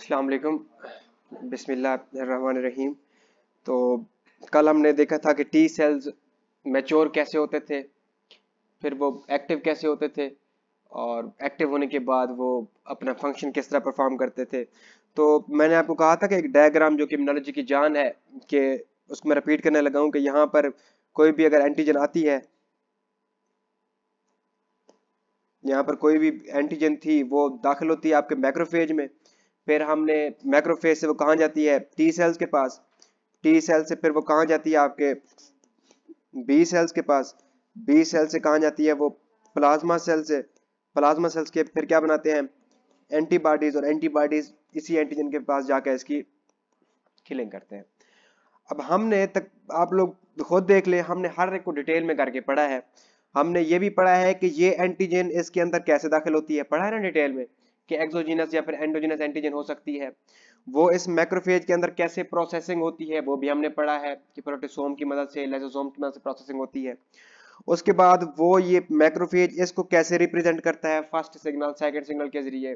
अल्लाम बिसमीम तो कल हमने देखा था कि टी सेल्स मैच्योर कैसे होते थे फिर वो एक्टिव कैसे होते थे और एक्टिव होने के बाद वो अपना फंक्शन किस तरह परफॉर्म करते थे तो मैंने आपको कहा था कि एक डायग्राम जो कि इम्यूनोलॉजी की जान है कि उसको मैं रिपीट करने लगा हूँ कि यहाँ पर कोई भी अगर एंटीजन आती है यहाँ पर कोई भी एंटीजन थी वो दाखिल होती है आपके माइक्रोफेज में फिर हमने मैक्रोफेज से वो कहा जाती है टी सेल्स के पास टी सेल से फिर वो कहा जाती है आपके बी सेल्स के पास बी सेल से कहा जाती है वो प्लाज्मा सेल से प्लाज्मा सेल्स के फिर क्या बनाते हैं एंटीबॉडीज और एंटीबॉडीज इसी एंटीजन के पास जाकर इसकी किलिंग करते हैं अब हमने तक आप लोग खुद देख ले हमने हर एक को डिटेल में करके पढ़ा है हमने ये भी पढ़ा है कि ये एंटीजन इसके अंदर कैसे दाखिल होती है पढ़ा है ना डिटेल में कि एक्सोजीनस या फिर एंडोजीनस एंटीजन हो सकती है वो इस मैक्रोफेज के अंदर कैसे प्रोसेसिंग होती है वो भी हमने पढ़ा है कि प्रोटोसोम की मदद से लेसोसोम की मदद से प्रोसेसिंग होती है उसके बाद वो ये मैक्रोफेज इसको कैसे रिप्रेजेंट करता है फर्स्ट सिग्नल सेकेंड सिग्नल के जरिए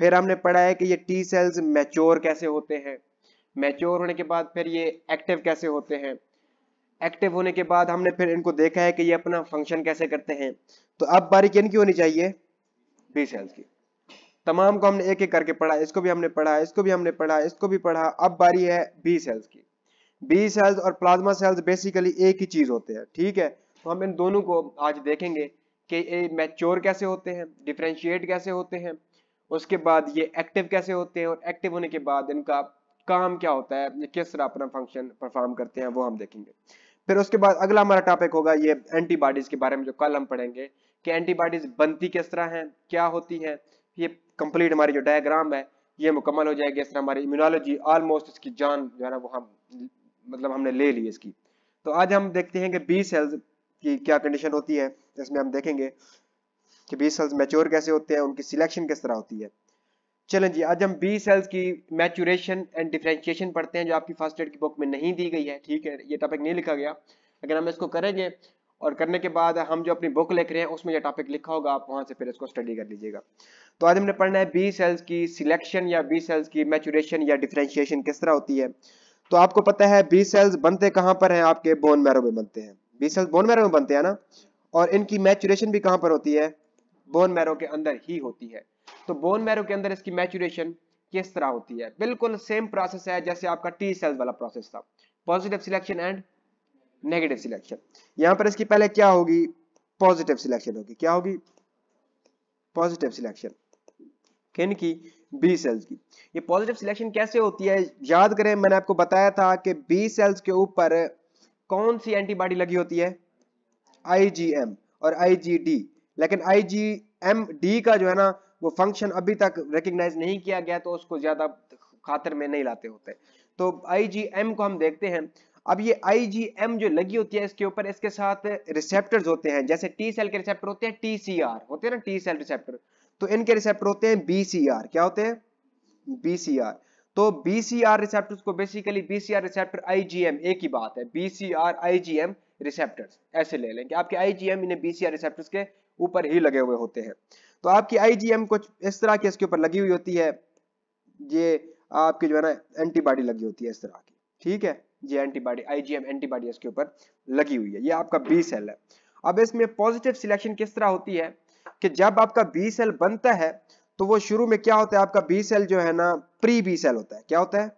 फिर हमने पढ़ा है कि ये टी सेल्स मैच्योर कैसे होते हैं मैच्योर होने के बाद फिर ये एक्टिव कैसे होते हैं एक्टिव होने के बाद हमने फिर इनको देखा है कि ये अपना फंक्शन कैसे करते हैं तो अब बारी किन की होनी चाहिए बी सेल्स की तमाम को हमने एक एक करके पढ़ा इसको भी हमने पढ़ा इसको भी हमने पढ़ा इसको भी पढ़ा अब बारी है बी सेल्स की बी सेल्स और प्लाज्मा सेल्स बेसिकली एक ही चीज होते हैं ठीक है तो हम इन दोनों को आज देखेंगे कि ये मैच्योर कैसे होते हैं डिफ्रेंशिएट कैसे होते हैं उसके बाद ये एक्टिव कैसे होते हैं और एक्टिव होने के बाद इनका काम क्या होता है किस तरह अपना फंक्शन परफॉर्म करते हैं वो हम देखेंगे फिर उसके बाद अगला हमारा टॉपिक होगा ये एंटीबॉडीज के बारे में जो कल हम पढ़ेंगे कि एंटीबॉडीज बनती किस तरह हैं क्या होती हैं ये कंप्लीट हमारी जो डायग्राम है ये मुकम्मल हो जाएगी इस तरह हमारी इम्यूनोलॉजी ऑलमोस्ट इसकी जान जो है ना वो हम मतलब हमने ले ली इसकी तो आज हम देखते हैं कि बी सेल्स की क्या कंडीशन होती है इसमें हम देखेंगे कि बी सेल्स मैच्योर कैसे होते हैं उनकी सिलेक्शन किस तरह होती है चलें जी आज हम बी सेल्स की मैचुरेशन एंड डिफ्रेंशिएशन पढ़ते हैं जो आपकी फर्स्ट एड की बुक में नहीं दी गई है ठीक है ये टॉपिक नहीं लिखा गया अगर हम इसको करेंगे और करने के बाद हम जो अपनी बुक लिख रहे हैं उसमें यह टॉपिक लिखा होगा आप वहां से फिर इसको स्टडी कर लीजिएगा तो आज हमने पढ़ना है बी सेल्स की सिलेक्शन या बी सेल्स की मेचुरेशन या डिफ्रेंशिएशन किस तरह होती है तो आपको पता है बी सेल्स बनते कहाँ पर हैं आपके बोन मैरो में बनते हैं बी सेल्स बोन मैरो में बनते हैं ना और इनकी मैचुरेशन भी कहाँ पर होती है बोन मैरो के अंदर ही होती है तो बोन मैरो के अंदर इसकी मैचुरेशन किस तरह होती है बिल्कुल सेम प्रोसेस है जैसे आपका टी सेल्स वाला प्रोसेस था positive selection and negative selection यहां पर इसकी पहले क्या होगी पॉजिटिव सिलेक्शन होगी क्या होगी पॉजिटिव सिलेक्शन किन की बी सेल्स की ये पॉजिटिव सिलेक्शन कैसे होती है याद करें मैंने आपको बताया था कि बी सेल्स के ऊपर कौन सी एंटीबॉडी लगी होती है आईजीएम और आईजीडी लेकिन आईजीएमडी का जो है ना वो फंक्शन अभी तक रिकग्नाइज नहीं किया गया तो उसको ज्यादा खातर में नहीं लाते होते तो आईजीएम को हम देखते हैं अब ये आईजीएम जो लगी होती है इसके ऊपर इसके साथ रिसेप्टर्स होते हैं जैसे टी सेल के रिसेप्टर होते हैं टी सी आर होते हैं ना टी सेल रिसेप्टर तो इनके रिसेप्टर होते हैं बी सी आर क्या होते हैं बी सी आर तो बी सी आर रिसेप्टर को basically B C R receptor IgM एक ही बात है B C R I G M receptors ऐसे ले लेंगे आपके आई जी एम इन्हें बी सी आर रिसेप्टर के ऊपर ही लगे हुए होते हैं तो आपकी आई जी एम कुछ इस तरह की इसके ऊपर लगी हुई होती है ये आपकी जो है ना एंटीबॉडी लगी होती है इस तरह की ठीक है ये एंटीबॉडी आईजीएम एंटीबॉडी इसके ऊपर लगी हुई है ये आपका बी सेल है अब इसमें पॉजिटिव सिलेक्शन किस तरह होती है कि जब आपका बी सेल बनता है तो वो शुरू में क्या होता है आपका बी सेल जो है ना प्री बी सेल होता है क्या होता है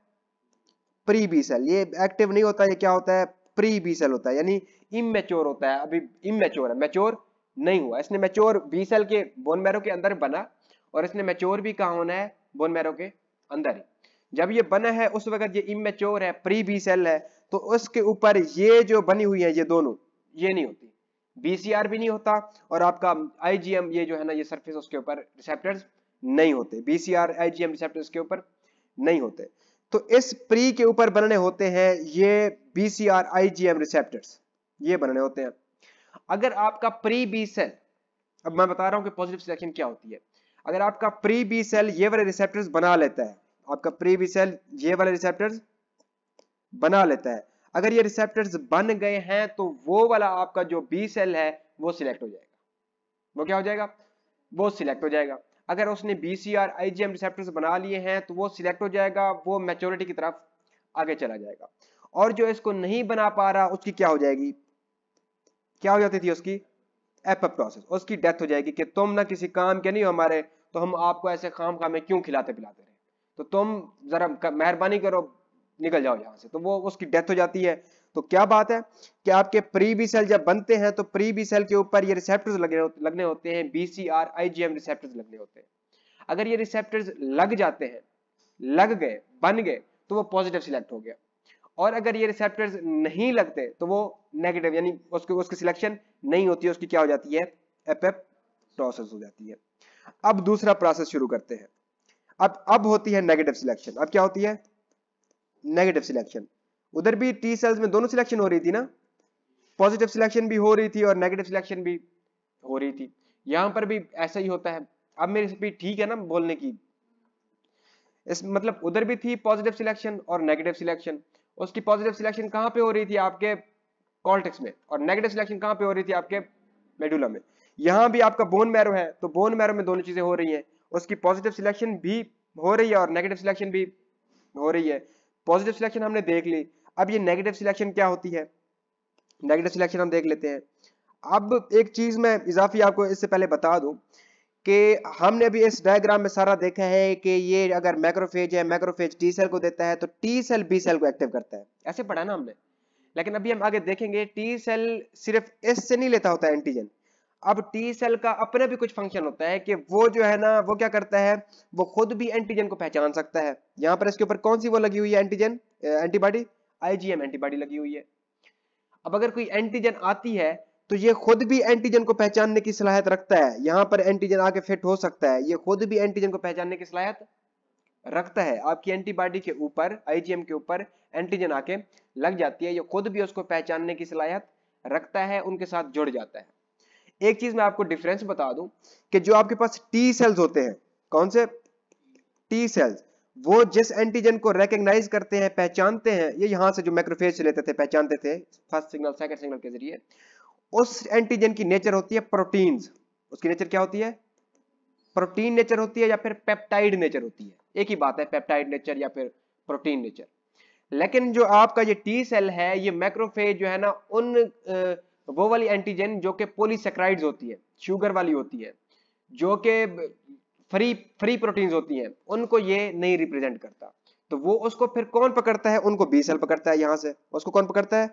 प्री बी सेल ये एक्टिव नहीं होता ये क्या होता है प्री बी सेल होता है यानी इमेच्योर होता है अभी इमेच्योर है मैच्योर नहीं हुआ इसने मैच्योर बी सेल के बोन मैरो के अंदर बना और इसने मैच्योर भी कहा होना है बोन मैरो के अंदर ही जब ये बना है उस वक्त ये इमेच्योर है प्री बी सेल है तो उसके ऊपर ये जो बनी हुई है ये दोनों ये नहीं होती बीसीआर भी नहीं होता और आपका आईजीएम ये जो है ना ये सरफेस उसके ऊपर रिसेप्टर्स नहीं होते बीसीआर आईजीएम रिसेप्टर्स के ऊपर नहीं होते तो इस प्री के ऊपर बनने होते हैं ये बीसीआर आईजीएम रिसेप्टर्स ये बनने होते हैं अगर आपका प्री बी सेल अब मैं बता रहा हूं कि पॉजिटिव सिलेक्शन क्या होती है अगर आपका प्री बी सेल ये वाले रिसेप्टर्स बना लेता है आपका प्री सेल ये वाले रिसेप्टर्स बना लेता है अगर ये रिसेप्टर्स बन गए हैं तो वो वाला आपका जो बी सेल है वो सिलेक्ट हो जाएगा वो क्या हो जाएगा वो सिलेक्ट हो जाएगा अगर उसने B C R I G M receptors बना लिए हैं तो वो सिलेक्ट हो जाएगा वो मेचोरिटी की तरफ आगे चला जाएगा और जो इसको नहीं बना पा रहा उसकी क्या हो जाएगी क्या हो जाती थी उसकी एपोप्टोसिस उसकी डेथ हो जाएगी कि तुम ना किसी काम के नहीं हो हमारे तो हम आपको ऐसे खाम खामे क्यों खिलाते पिलाते रहे तो तुम जरा मेहरबानी करो निकल जाओ यहाँ से तो वो उसकी डेथ हो जाती है तो क्या बात है कि आपके प्री बी सेल जब बनते हैं तो प्री बी सेल के ऊपर ये रिसेप्टर्स लगने लगने होते हैं B C R I G M receptors लगने होते हैं अगर ये रिसेप्टर्स लग जाते हैं लग गए बन गए तो वो पॉजिटिव सिलेक्ट हो गया और अगर ये रिसेप्टर्स नहीं लगते तो वो नेगेटिव यानी उसकी उसकी सिलेक्शन नहीं होती है उसकी क्या हो जाती है एपेप्टोसिस हो जाती है अब दूसरा प्रोसेस शुरू करते हैं अब अब होती है नेगेटिव सिलेक्शन अब क्या होती है नेगेटिव सिलेक्शन उधर भी टी सेल्स में दोनों सिलेक्शन हो रही थी ना पॉजिटिव सिलेक्शन भी हो रही थी और नेगेटिव सिलेक्शन भी हो रही थी यहां पर भी ऐसा ही होता है अब मेरी स्पीड ठीक है ना बोलने की इस मतलब उधर भी थी पॉजिटिव सिलेक्शन और नेगेटिव सिलेक्शन उसकी पॉजिटिव सिलेक्शन कहां पे हो रही थी आपके कॉल्टेक्स में और नेगेटिव सिलेक्शन कहां पे हो रही थी आपके मेडुला में यहां भी आपका बोन मैरो है तो बोन मैरो में दोनों चीजें हो रही हैं उसकी पॉजिटिव सिलेक्शन भी हो रही है और नेगेटिव सिलेक्शन भी हो रही है पॉजिटिव सिलेक्शन हमने देख ली अब ये नेगेटिव सिलेक्शन क्या होती है नेगेटिव सिलेक्शन हम देख लेते हैं अब एक चीज में इजाफी आपको इससे पहले बता दूं कि हमने अभी इस डायग्राम में सारा देखा है कि ये अगर मैक्रोफेज है मैक्रोफेज टी सेल को देता है तो टी सेल बी सेल को एक्टिव करता है ऐसे पढ़ा ना हमने लेकिन अभी हम आगे देखेंगे टी सेल सिर्फ इससे नहीं लेता होता है एंटीजन अब टी सेल का अपना भी कुछ फंक्शन होता है कि वो जो है ना वो क्या करता है वो खुद भी एंटीजन को पहचान सकता है यहाँ पर इसके ऊपर कौन सी वो लगी हुई है एंटीजन एंटीबॉडी आईजीएम एंटीबॉडी लगी हुई है अब अगर कोई एंटीजन आती है तो ये खुद भी एंटीजन को पहचानने की सलाहत रखता है यहाँ पर एंटीजन आके फिट हो सकता है ये खुद भी एंटीजन को पहचानने की सलाहियत रखता है आपकी एंटीबॉडी के ऊपर आईजीएम के ऊपर एंटीजन आके लग जाती है ये खुद भी उसको पहचानने की सलाहत रखता है उनके साथ जुड़ जाता है एक चीज मैं आपको डिफरेंस बता दूं कि जो आपके पास टी सेल्स होते हैं कौन से टी सेल्स वो जिस एंटीजन को रेकग्नाइज करते हैं पहचानते हैं ये यहां से जो माइक्रोफेज से लेते थे पहचानते थे फर्स्ट सिग्नल सेकंड सिग्नल के जरिए उस एंटीजन की नेचर होती है प्रोटीन उसकी नेचर क्या होती है प्रोटीन नेचर होती है या फिर पेप्टाइड नेचर होती है एक ही बात है पेप्टाइड नेचर या फिर प्रोटीन नेचर लेकिन जो आपका ये टी सेल है ये मैक्रोफेज जो है ना उन वो वाली एंटीजन जो कि पोलिसक्राइड होती है शुगर वाली होती है जो कि फ्री फ्री प्रोटीन्स होती हैं उनको ये नहीं रिप्रेजेंट करता तो वो उसको फिर कौन पकड़ता है उनको बी सेल पकड़ता है यहाँ से उसको कौन पकड़ता है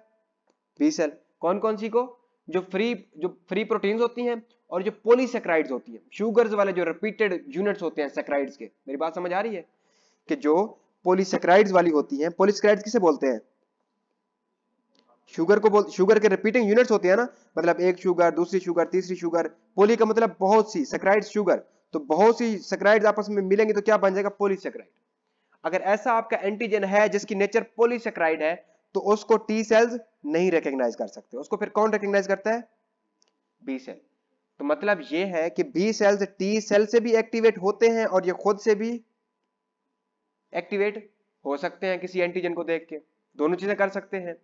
बी सेल कौन कौन सी को जो फ्री जो फ्री प्रोटीन्स होती हैं और जो पोलिसक्राइड होती हैं शुगर्स वाले जो रिपीटेड यूनिट्स होते हैं सेक्राइड्स के मेरी बात समझ आ रही है कि जो पोलिसक्राइड वाली होती हैं पोलिसक्राइड किसे बोलते हैं शुगर को बोल शुगर के रिपीटिंग यूनिट्स होते हैं ना मतलब एक शुगर दूसरी शुगर तीसरी शुगर पोली का मतलब बहुत सी सक्राइड शुगर तो बहुत सी सक्राइड आपस में मिलेंगे तो क्या बन जाएगा पोलीसेक्राइड अगर ऐसा आपका एंटीजन है जिसकी नेचर पोलीसेक्राइड है तो उसको टी सेल्स नहीं रिकग्नाइज कर सकते उसको फिर कौन रिकग्नाइज करता है बी सेल तो मतलब ये है कि बी सेल्स टी सेल से भी एक्टिवेट होते हैं और ये खुद से भी एक्टिवेट हो सकते हैं किसी एंटीजन को देख के दोनों चीजें कर सकते हैं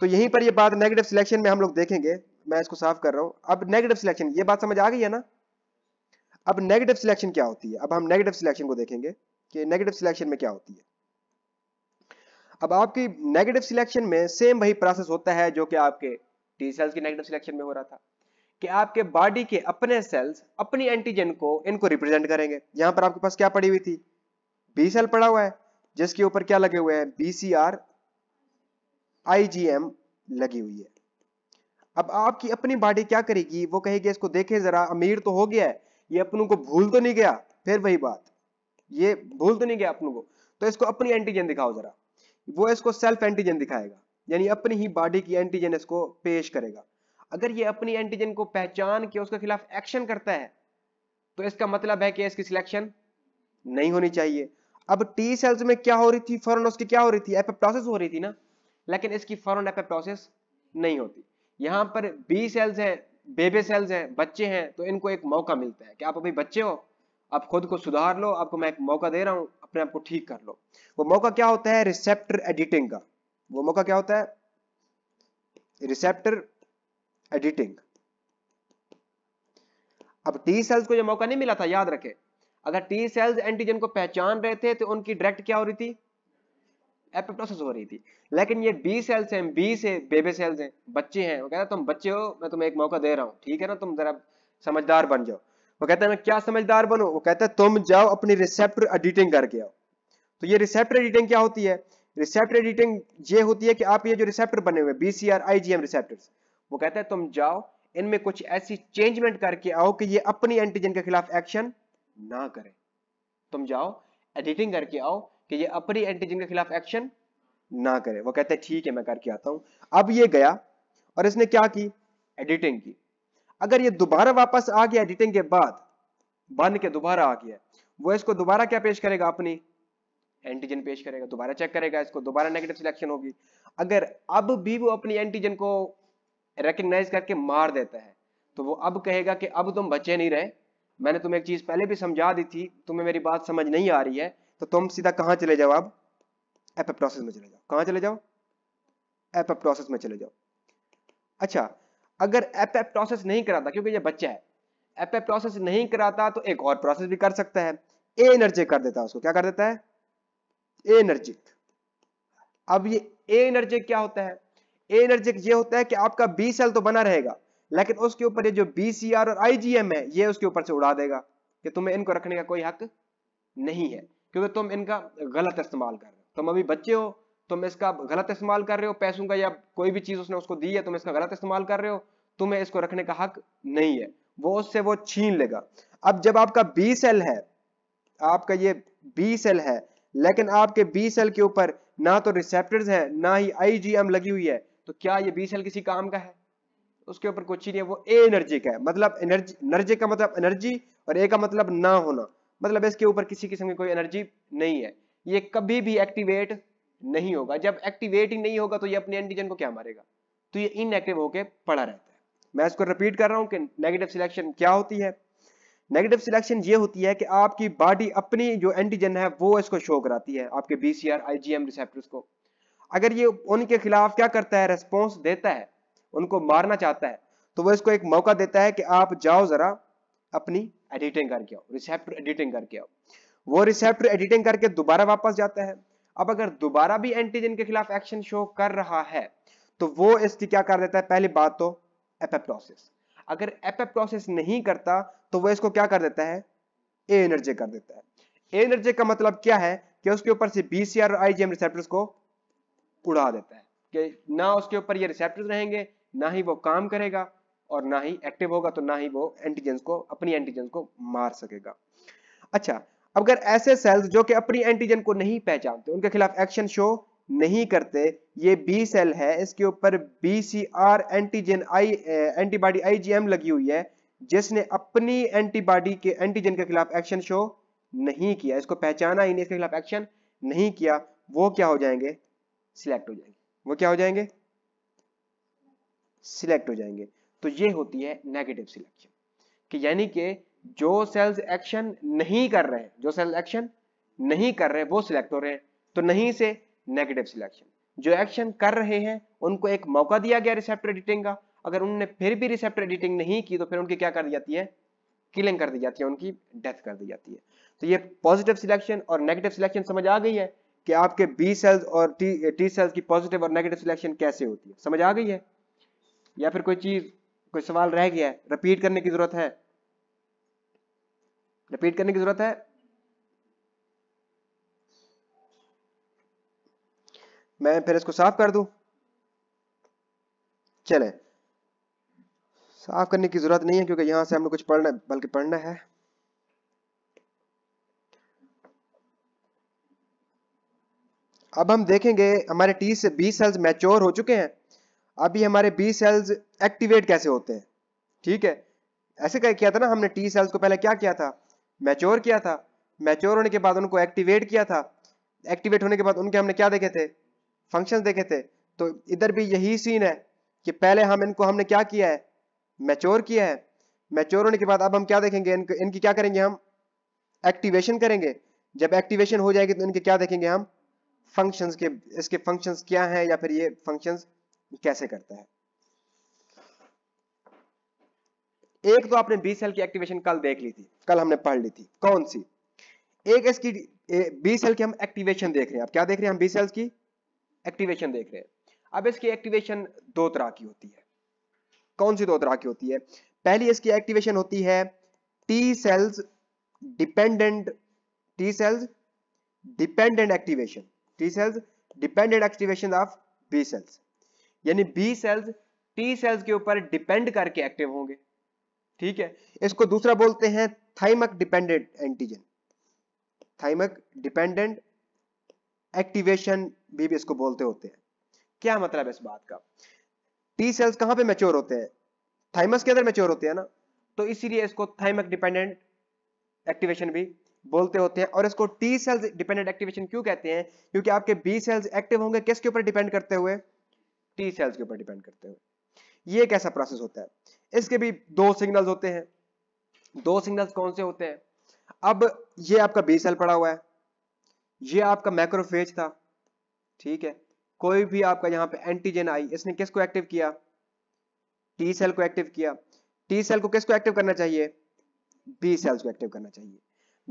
तो यहीं पर ये बात नेगेटिव सिलेक्शन में हम लोग देखेंगे मैं इसको साफ कर रहा हूं अब नेगेटिव सिलेक्शन ये बात समझ आ गई है ना अब नेगेटिव सिलेक्शन क्या होती है अब हम नेगेटिव सिलेक्शन को देखेंगे कि नेगेटिव सिलेक्शन में क्या होती है अब आपकी नेगेटिव सिलेक्शन में सेम वही प्रोसेस होता है जो कि आपके टी सेल्स की नेगेटिव सिलेक्शन में हो रहा था कि आपके बॉडी के अपने सेल्स अपनी एंटीजन को इनको रिप्रेजेंट करेंगे यहां पर आपके पास क्या पड़ी हुई थी बी सेल पड़ा हुआ है जिसके ऊपर क्या लगे हुए हैं बीसीआर आईजीएम लगी हुई है अब आपकी अपनी बॉडी क्या करेगी वो कहेगी इसको देखे जरा अमीर तो हो गया है ये अपनों को भूल तो नहीं गया फिर वही बात ये भूल तो नहीं गया अपनों को तो इसको अपनी एंटीजन दिखाओ जरा वो इसको सेल्फ एंटीजन दिखाएगा यानी अपनी ही बॉडी की एंटीजन इसको पेश करेगा अगर ये अपनी एंटीजन को पहचान के उसके खिलाफ एक्शन करता है तो इसका मतलब है कि इसकी सिलेक्शन नहीं होनी चाहिए अब टी सेल्स में क्या हो रही थी फॉरन उसकी क्या हो रही थी एपेप्टोसिस हो रही थी ना लेकिन इसकी फॉरन एपेप्टोसिस नहीं होती यहाँ पर बी सेल्स हैं बेबे सेल्स हैं बच्चे हैं तो इनको एक मौका मिलता है कि आप अभी बच्चे हो आप खुद को सुधार लो आपको मैं एक मौका दे रहा हूँ अपने आप को ठीक कर लो वो मौका क्या होता है रिसेप्टर एडिटिंग का वो मौका क्या होता है रिसेप्टर एडिटिंग अब टी सेल्स को जो मौका नहीं मिला था याद रखें अगर टी सेल्स एंटीजन को पहचान रहे थे तो उनकी डायरेक्ट क्या हो रही थी एपिप्टोसिस हो रही थी लेकिन ये बी सेल्स हैं बी से बेबी सेल्स हैं बच्चे हैं वो कहता तुम बच्चे हो मैं तुम्हें एक मौका दे रहा हूँ ठीक है ना तुम जरा समझदार बन जाओ वो कहते हैं मैं क्या समझदार बनू वो कहते हैं तुम जाओ अपनी रिसेप्टर एडिटिंग करके आओ तो ये रिसेप्टर एडिटिंग क्या होती है रिसेप्टर एडिटिंग ये होती है कि आप ये जो रिसेप्टर बने हुए B C R I G M receptor वो कहते हैं तुम जाओ इनमें कुछ ऐसी चेंजमेंट करके आओ कि ये अपनी एंटीजन के खिलाफ एक्शन ना करें तुम जाओ एडिटिंग करके आओ कि ये अपनी एंटीजन के खिलाफ एक्शन ना करे वो कहते हैं ठीक है मैं करके आता हूं अब ये गया और इसने क्या की एडिटिंग की अगर ये दोबारा वापस आ गया एडिटिंग के बाद बन के दोबारा आ गया वो इसको दोबारा क्या पेश करेगा अपनी एंटीजन पेश करेगा दोबारा चेक करेगा इसको दोबारा नेगेटिव सिलेक्शन होगी अगर अब भी वो अपनी एंटीजन को रिकग्नाइज करके मार देता है तो वो अब कहेगा कि अब तुम बचे नहीं रहे मैंने तुम्हें एक चीज पहले भी समझा दी थी तुम्हें मेरी बात समझ नहीं आ रही है तो तुम सीधा कहां चले जाओ आप एपेप्टोसिस में चले जाओ कहां चले जाओ एपेप्टोसिस में चले जाओ अच्छा अगर एपेप्टोसिस नहीं कराता क्योंकि ये बच्चा है एपेप्टोसिस नहीं कराता तो एक और प्रोसेस भी कर सकता है ए एनर्जी कर देता है उसको क्या कर देता है ए एनर्जिक अब ये ए एनर्जिक क्या होता है ए एनर्जिक ये होता है कि आपका बी सेल तो बना रहेगा लेकिन उसके ऊपर ये जो बी सी आर और आई जी एम है ये उसके ऊपर से उड़ा देगा कि तुम्हें इनको रखने का कोई हक नहीं है क्योंकि तुम इनका गलत इस्तेमाल कर रहे हो तुम अभी बच्चे हो तुम इसका गलत इस्तेमाल कर रहे हो पैसों का या कोई भी चीज उसने उसको दी है तुम इसका गलत इस्तेमाल कर रहे हो तुम्हें इसको रखने का हक नहीं है वो उससे वो छीन लेगा अब जब आपका बी सेल है आपका ये बी सेल है लेकिन आपके बी सेल के ऊपर ना तो रिसेप्टर्स है ना ही आईजीएम लगी हुई है तो क्या ये बी सेल किसी काम का है उसके ऊपर कुछ ही नहीं है वो ए एनर्जी का है मतलब एनर्जी एनर्जी का मतलब एनर्जी और ए का मतलब ना होना मतलब इसके ऊपर किसी किस्म की कोई एनर्जी नहीं है ये कभी भी एक्टिवेट नहीं होगा जब एक्टिवेट ही नहीं होगा तो ये अपने एंटीजन को क्या मारेगा तो ये इनएक्टिव होकर पड़ा रहता है मैं इसको रिपीट कर रहा हूँ कि नेगेटिव सिलेक्शन क्या होती है नेगेटिव सिलेक्शन ये होती है कि आपकी बॉडी अपनी जो एंटीजन है वो इसको शो कराती है आपके बीसीआर आईजीएम रिसेप्टर्स को अगर ये उनके खिलाफ क्या करता है रेस्पॉन्स देता है उनको मारना चाहता है तो वो इसको एक मौका देता है कि आप जाओ जरा अपनी एडिटिंग करके आओ रिसेप्टर एडिटिंग करके आओ वो रिसेप्टर एडिटिंग करके दोबारा वापस जाता है अब अगर दोबारा भी एंटीजन के खिलाफ एक्शन शो कर रहा है तो वो इसकी क्या कर देता है पहली बात तो एपेप्टोसिस अगर एपेप्टोसिस नहीं करता तो वो इसको क्या कर देता है ए एनर्जी कर देता है ए एनर्जी का मतलब क्या है कि उसके ऊपर से बीसीआर और आईजीएम रिसेप्टर्स को उड़ा देता है कि ना उसके ऊपर ये रिसेप्टर्स रहेंगे ना ही वो काम करेगा और ना ही एक्टिव होगा तो ना ही वो एंटीजेंस को अपनी एंटीजेंस को मार सकेगा अच्छा अगर ऐसे सेल्स जो कि अपनी एंटीजन को नहीं पहचानते उनके खिलाफ एक्शन शो नहीं करते ये बी सेल है इसके ऊपर B C R antigen I antibody IgM लगी हुई है जिसने अपनी एंटीबॉडी के एंटीजन के खिलाफ एक्शन शो नहीं किया इसको पहचाना ही नहीं इसके खिलाफ एक्शन नहीं किया वो क्या हो जाएंगे सिलेक्ट हो जाएंगे वो क्या हो जाएंगे सिलेक्ट हो जाएंगे तो ये होती है नेगेटिव सिलेक्शन कि यानी कि जो सेल्स एक्शन नहीं कर रहे जो सेल्स एक्शन नहीं कर रहे वो सिलेक्ट हो रहे हैं तो नहीं से नेगेटिव सिलेक्शन जो एक्शन कर रहे हैं उनको एक मौका दिया गया रिसेप्टर एडिटिंग का अगर उनने फिर भी रिसेप्टर एडिटिंग नहीं की तो फिर उनकी क्या कर दी जाती है किलिंग कर दी जाती है उनकी डेथ कर दी जाती है तो ये पॉजिटिव सिलेक्शन और नेगेटिव सिलेक्शन समझ आ गई है कि आपके बी सेल्स और टी सेल्स की पॉजिटिव और नेगेटिव सिलेक्शन कैसे होती है समझ आ गई है या फिर कोई चीज कोई सवाल रह गया है रिपीट करने की जरूरत है रिपीट करने की जरूरत है मैं फिर इसको साफ कर दूं चले साफ करने की जरूरत नहीं है क्योंकि यहां से हमें कुछ पढ़ना बल्कि पढ़ना है अब हम देखेंगे हमारे टी से बी सेल्स मैच्योर हो चुके हैं अभी हमारे बी सेल्स एक्टिवेट कैसे होते हैं ठीक है ऐसे क्या किया था ना हमने टी सेल्स को पहले क्या किया था मैच्योर किया था मैच्योर होने के बाद उनको एक्टिवेट किया था एक्टिवेट होने के बाद उनके हमने क्या देखे थे फंक्शंस देखे थे तो इधर भी यही सीन है कि पहले हम इनको हमने क्या किया है मैच्योर किया है मैच्योर होने के बाद अब हम क्या देखेंगे इनको इनकी क्या करेंगे हम एक्टिवेशन करेंगे जब एक्टिवेशन हो जाएगी तो इनके क्या देखेंगे हम फंक्शंस के इसके फंक्शंस क्या हैं या फिर ये फंक्शंस कैसे करता है एक तो आपने बी सेल की एक्टिवेशन कल देख ली थी कल हमने पढ़ ली थी कौन सी एक इसकी बी सेल की हम एक्टिवेशन देख रहे हैं आप क्या देख रहे हैं हम बी सेल्स की एक्टिवेशन देख रहे हैं अब इसकी एक्टिवेशन दो तरह की होती है कौन सी दो तरह की होती है पहली इसकी एक्टिवेशन होती है T cells dependent T cells dependent activation T cells dependent activation of B cells यानी बी सेल्स टी सेल्स के ऊपर डिपेंड करके एक्टिव होंगे ठीक है इसको दूसरा बोलते हैं thymic dependent antigen thymic dependent activation भी, भी इसको बोलते होते हैं क्या मतलब है इस बात का टी सेल्स कहां पे मेच्योर होते हैं थाइमस के अंदर मेच्योर होते हैं ना तो इसीलिए इसको थाइमक डिपेंडेंट एक्टिवेशन भी बोलते होते हैं और इसको टी सेल्स डिपेंडेंट एक्टिवेशन क्यों कहते हैं क्योंकि आपके बी सेल्स एक्टिव होंगे किसके ऊपर डिपेंड करते हुए टी सेल्स के ऊपर डिपेंड करते हुए ये एक ऐसा प्रोसेस होता है इसके भी दो सिग्नल्स होते हैं दो सिग्नल्स कौन से होते हैं अब ये आपका बी सेल पड़ा हुआ है ये आपका मैक्रोफेज था ठीक है कोई भी आपका यहाँ पे एंटीजन आई इसने किसको एक्टिव किया टी सेल को एक्टिव किया टी सेल को किसको एक्टिव करना चाहिए बी सेल्स को एक्टिव करना चाहिए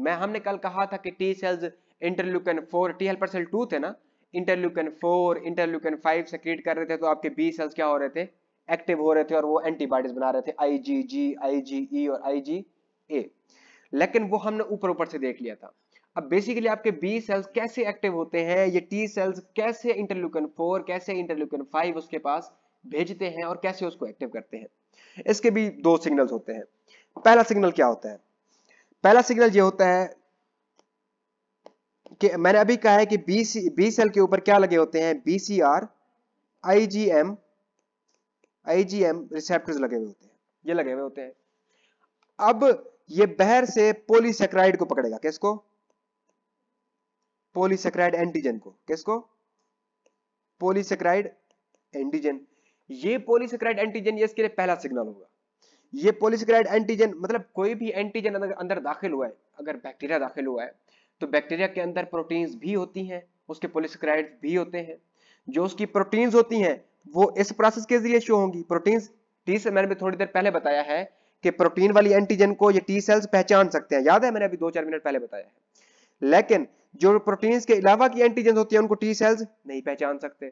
मैं हमने कल कहा था कि T cells interleukin four T helper cell two थे ना इंटरल्यूकन फोर इंटरल्यूकन फाइव से क्रिएट कर रहे थे तो आपके बी सेल्स क्या हो रहे थे एक्टिव हो रहे थे और वो एंटीबॉडीज बना रहे थे आई जी जी आई जी ई और आई जी ए लेकिन वो हमने ऊपर ऊपर से देख लिया था अब बेसिकली आपके बी सेल्स कैसे एक्टिव होते हैं ये टी सेल्स कैसे इंटरल्यूकन फोर कैसे इंटरल्यूकन फाइव उसके पास भेजते हैं और कैसे उसको एक्टिव करते हैं इसके भी दो सिग्नल होते हैं पहला सिग्नल क्या होता है पहला सिग्नल ये होता है कि मैंने अभी कहा है कि बी सी बी सेल के ऊपर क्या लगे होते हैं B C R I G M I G M receptors लगे हुए होते हैं ये लगे हुए होते हैं अब ये बहर से पोलीसेक्राइड को पकड़ेगा किसको पोलीसेक्राइड एंटीजन को किसको पोलीसेक्राइड एंटीजन ये पोलीसेक्राइड एंटीजन ये इसके लिए पहला सिग्नल होगा ये पोलीसेक्राइड एंटीजन मतलब कोई भी एंटीजन अंदर दाखिल हुआ है अगर बैक्टीरिया दाखिल हुआ है तो बैक्टीरिया के अंदर प्रोटीन्स भी होती हैं उसके पोलिसक्राइड भी होते हैं जो उसकी प्रोटीन्स होती हैं वो इस प्रोसेस के जरिए शो होंगी प्रोटीन्स टी से मैंने थोड़ी देर पहले बताया है कि प्रोटीन वाली एंटीजन को ये टी सेल्स पहचान सकते हैं याद है मैंने अभी दो चार मिनट पहले बताया है लेकिन जो प्रोटीन्स के अलावा की एंटीजन होती है उनको टी सेल्स नहीं पहचान सकते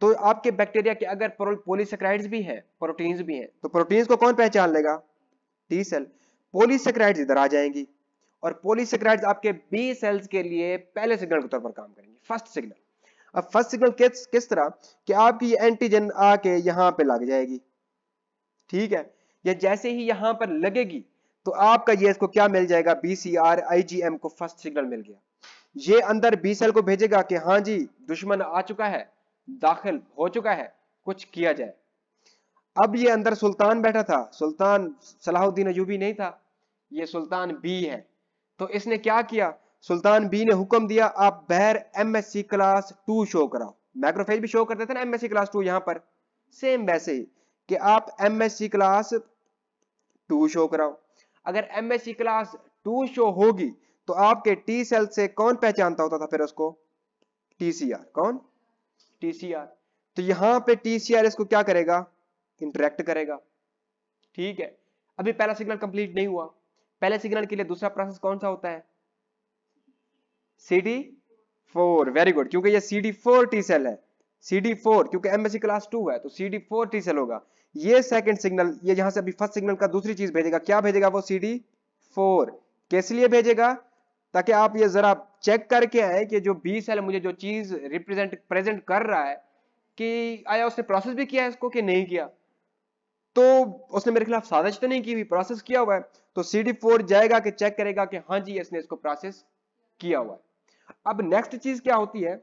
तो आपके बैक्टीरिया के अगर पोलिसक्राइड भी हैं प्रोटीन्स भी हैं तो प्रोटीन्स को कौन पहचान लेगा टी सेल पोलिसक्राइड इधर आ जाएंगी और पोलिसेक्राइड्स आपके बी सेल्स के लिए पहले सिग्नल के तौर पर काम करेंगे फर्स्ट सिग्नल अब फर्स्ट सिग्नल किस किस तरह कि आपकी एंटीजन आके यहाँ पे लग जाएगी ठीक है या जैसे ही यहाँ पर लगेगी तो आपका ये इसको क्या मिल जाएगा B C R I G M को फर्स्ट सिग्नल मिल गया ये अंदर बी सेल को भेजेगा कि हाँ जी दुश्मन आ चुका है दाखिल हो चुका है कुछ किया जाए अब ये अंदर सुल्तान बैठा था सुल्तान सलाहुद्दीन अयूबी नहीं था ये सुल्तान बी है तो इसने क्या किया सुल्तान बी ने हुक्म दिया आप बहर एमएससी क्लास टू शो कराओ मैक्रोफेज भी शो करते थे ना एमएससी क्लास टू यहां पर सेम वैसे ही कि आप एमएससी क्लास टू शो कराओ अगर एमएससी क्लास टू शो होगी तो आपके टी सेल से कौन पहचानता होता था फिर उसको टीसीआर कौन टीसीआर तो यहां पे टीसीआर इसको क्या करेगा इंटरेक्ट करेगा ठीक है अभी पहला सिग्नल कंप्लीट नहीं हुआ पहले सिग्नल के लिए दूसरा प्रोसेस कौन सा होता है C D four very good क्योंकि ये C D four T cell है सी डी फोर क्योंकि एमबीसी क्लास टू है तो C D four T cell होगा ये सेकंड सिग्नल ये यहां से अभी फर्स्ट सिग्नल का दूसरी चीज भेजेगा क्या भेजेगा वो सी डी फोर कैसे लिए भेजेगा ताकि आप ये जरा चेक करके आए कि जो बी सेल मुझे जो चीज रिप्रेजेंट प्रेजेंट कर रहा है कि आया उसने प्रोसेस भी किया है इसको कि नहीं किया तो उसने मेरे खिलाफ साजिश तो नहीं की हुई प्रोसेस किया हुआ है तो सी डी फोर जाएगा कि चेक करेगा कि हाँ जी इसने इसको प्रोसेस किया हुआ है अब नेक्स्ट चीज क्या होती है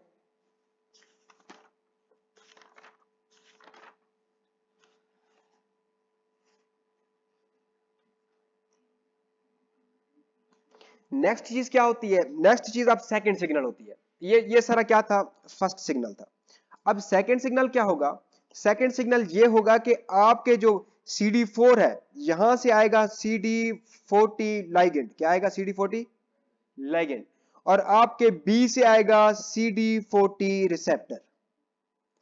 नेक्स्ट चीज क्या होती है नेक्स्ट चीज अब सेकंड सिग्नल होती है ये ये सारा क्या था फर्स्ट सिग्नल था अब सेकंड सिग्नल क्या होगा सेकंड सिग्नल ये होगा कि आपके जो सी डी फोर है यहां से आएगा सी डी फोर्टी लाइगेंड क्या आएगा सी डी फोर्टी लाइगेंड और आपके बी से आएगा C D forty receptor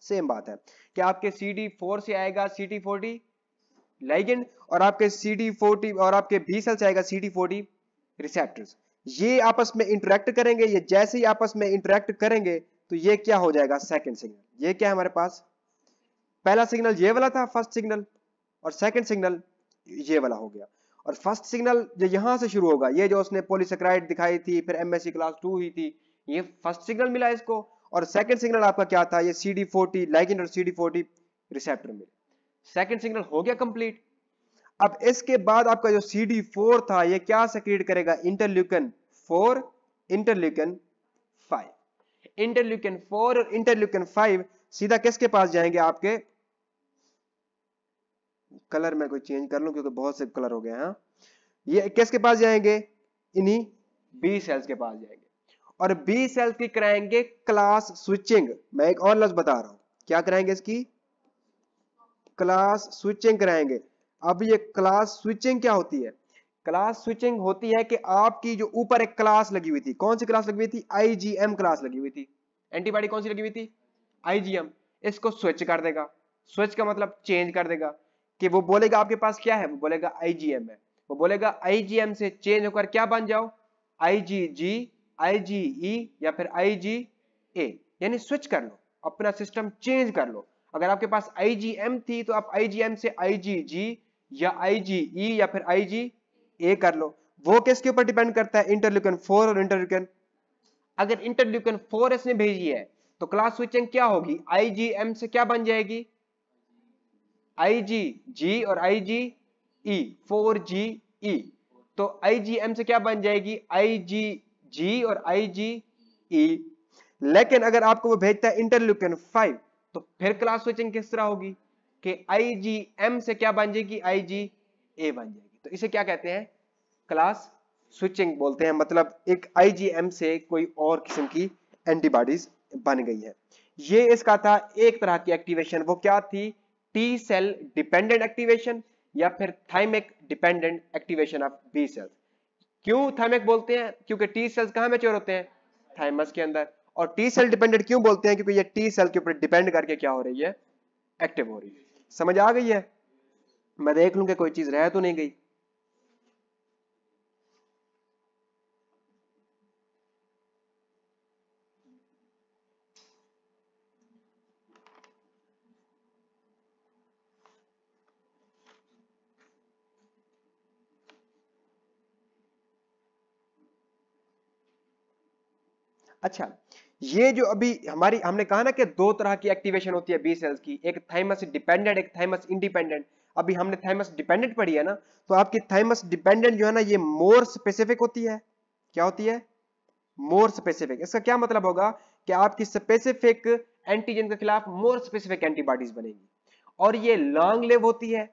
same बात है कि आपके सी डी फोर से आएगा सी डी फोर्टी लाइगेंड और आपके सी डी फोर्टी और आपके बी सेल से आएगा सी डी फोर्टी रिसेप्टर ये आपस में इंटरेक्ट करेंगे ये जैसे ही आपस में इंटरेक्ट करेंगे तो ये क्या हो जाएगा सेकंड सिग्नल ये क्या है हमारे पास पहला सिग्नल ये वाला था फर्स्ट सिग्नल और सेकंड सिग्नल ये वाला हो गया और फर्स्ट सिग्नल जो यहाँ से शुरू होगा ये जो उसने पोलिसक्राइड दिखाई थी फिर एम क्लास टू हुई थी ये फर्स्ट सिग्नल मिला इसको और सेकंड सिग्नल आपका क्या था ये सी डी फोर्टी लाइकिन और सी डी फोर्टी रिसेप्टर मिले सेकंड सिग्नल हो गया कंप्लीट अब इसके बाद आपका जो सी डी फोर था ये क्या सक्रिएट करेगा interleukin four interleukin five interleukin four और इंटरल्यूकन फाइव सीधा किसके पास जाएंगे आपके कलर में कोई चेंज कर लूँ क्योंकि बहुत से कलर हो गए हैं हाँ। ये किसके पास जाएंगे इन्हीं बी सेल्स के पास जाएंगे और बी सेल्स की कराएंगे क्लास स्विचिंग मैं एक और लफ्ज बता रहा हूं क्या कराएंगे इसकी क्लास स्विचिंग कराएंगे अब ये क्लास स्विचिंग क्या होती है क्लास स्विचिंग होती है कि आपकी जो ऊपर एक क्लास लगी हुई थी कौन सी क्लास लगी हुई थी आईजीएम क्लास लगी हुई थी एंटीबॉडी कौन सी लगी हुई थी आईजीएम इसको स्विच कर देगा स्विच का मतलब चेंज कर देगा कि वो बोलेगा आपके पास क्या है वो बोलेगा आईजीएम है वो बोलेगा आईजीएम से चेंज होकर क्या बन जाओ आईजीजी आईजीई या फिर आईजीए यानी स्विच कर लो अपना सिस्टम चेंज कर लो अगर आपके पास आईजीएम थी तो आप आईजीएम से आईजीजी या आईजीई या फिर आईजीए कर लो वो किसके ऊपर डिपेंड करता है इंटरल्यूकन फोर और इंटरल्यूकन अगर इंटरल्यूकन फोर इसने भेजी है तो क्लास स्विचिंग क्या होगी आईजीएम से क्या बन जाएगी आई जी जी और आई जी ई फोर जी ई तो आई जी एम से क्या बन जाएगी आई जी जी और आई जी ई लेकिन अगर आपको वो भेजता है इंटरल्यूकन फाइव तो फिर क्लास स्विचिंग किस तरह होगी कि आई जी एम से क्या बन जाएगी आई जी ए बन जाएगी तो इसे क्या कहते हैं क्लास स्विचिंग बोलते हैं मतलब एक आई जी एम से कोई और किस्म की एंटीबॉडीज बन गई है ये इसका था एक तरह की एक्टिवेशन वो क्या थी टी सेल डिपेंडेंट एक्टिवेशन या फिर thymic dependent activation of B cells क्यों थाइमेक बोलते हैं क्योंकि टी सेल्स कहाँ मेच्योर होते हैं थाइमस के अंदर और टी सेल डिपेंडेंट क्यों बोलते हैं क्योंकि ये टी सेल के ऊपर डिपेंड करके क्या हो रही है एक्टिव हो रही है समझ आ गई है मैं देख लूं कि कोई चीज रह तो नहीं गई अच्छा ये जो अभी हमारी हमने कहा ना कि दो तरह की एक्टिवेशन होती है बी सेल्स की एक थाइमस डिपेंडेंट एक थाइमस इंडिपेंडेंट अभी हमने थाइमस डिपेंडेंट पढ़ी है ना तो आपकी थाइमस डिपेंडेंट जो है ना ये मोर स्पेसिफिक होती है क्या होती है मोर स्पेसिफिक इसका क्या मतलब होगा कि आपकी स्पेसिफिक एंटीजन के खिलाफ मोर स्पेसिफिक एंटीबॉडीज बनेगी और ये लॉन्ग लिव होती है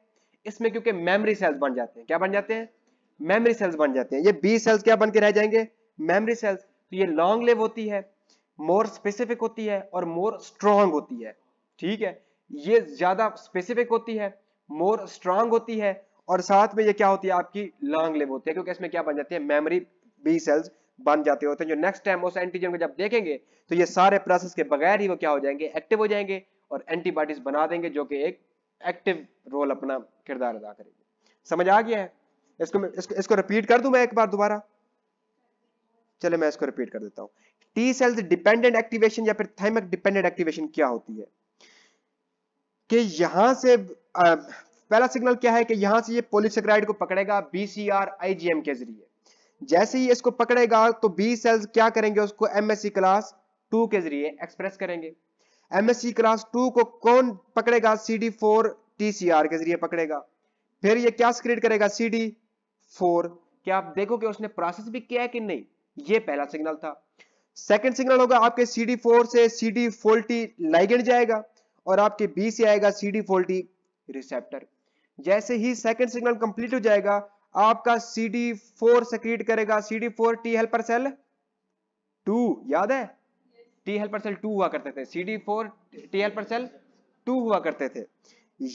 इसमें क्योंकि मेमोरी सेल्स बन जाते हैं क्या बन जाते हैं मेमोरी सेल्स बन जाते हैं ये बी सेल्स क्या बन के रह जाएंगे मेमोरी सेल्स तो ये लॉन्ग लिव होती है मोर स्पेसिफिक होती है और मोर स्ट्रॉन्ग होती है ठीक है ये ज्यादा स्पेसिफिक होती है मोर स्ट्रांग होती है और साथ में ये क्या होती है आपकी लॉन्ग लिव होती है क्योंकि इसमें क्या बन जाती है मेमोरी बी सेल्स बन जाते होते हैं जो नेक्स्ट टाइम उस एंटीजन को जब देखेंगे तो ये सारे प्रोसेस के बगैर ही वो क्या हो जाएंगे एक्टिव हो जाएंगे और एंटीबॉडीज बना देंगे जो कि एक एक्टिव रोल अपना किरदार अदा करेंगे समझ आ गया है इसको इसको, इसको रिपीट कर दू मैं एक बार दोबारा चले मैं इसको रिपीट कर देता हूं टी सेल्स डिपेंडेंट एक्टिवेशन या फिर थाइमक डिपेंडेंट एक्टिवेशन क्या होती है कि यहां से आ, पहला सिग्नल क्या है कि यहां से ये पोलिसक्राइड को पकड़ेगा बीसीआर आईजीएम के जरिए जैसे ही इसको पकड़ेगा तो बी सेल्स क्या करेंगे उसको एमएससी क्लास टू के जरिए एक्सप्रेस करेंगे एमएससी क्लास टू को कौन पकड़ेगा सी डी फोर टीसीआर के जरिए पकड़ेगा फिर ये क्या स्क्रीड करेगा सी डी फोर क्या आप देखो कि उसने प्रोसेस भी किया है कि नहीं ये पहला सिग्नल था सेकंड सिग्नल होगा आपके सी डी फोर से सी डी फोल्टी लाइगेंड जाएगा और आपके बी से आएगा सी डी फोल्टी रिसेप्टर जैसे ही सेकंड सिग्नल कंप्लीट हो जाएगा आपका सी डी फोर सक्रिएट करेगा C D four T helper cell two याद है टी हेल्पर सेल टू हुआ करते थे C D four T helper cell two हुआ करते थे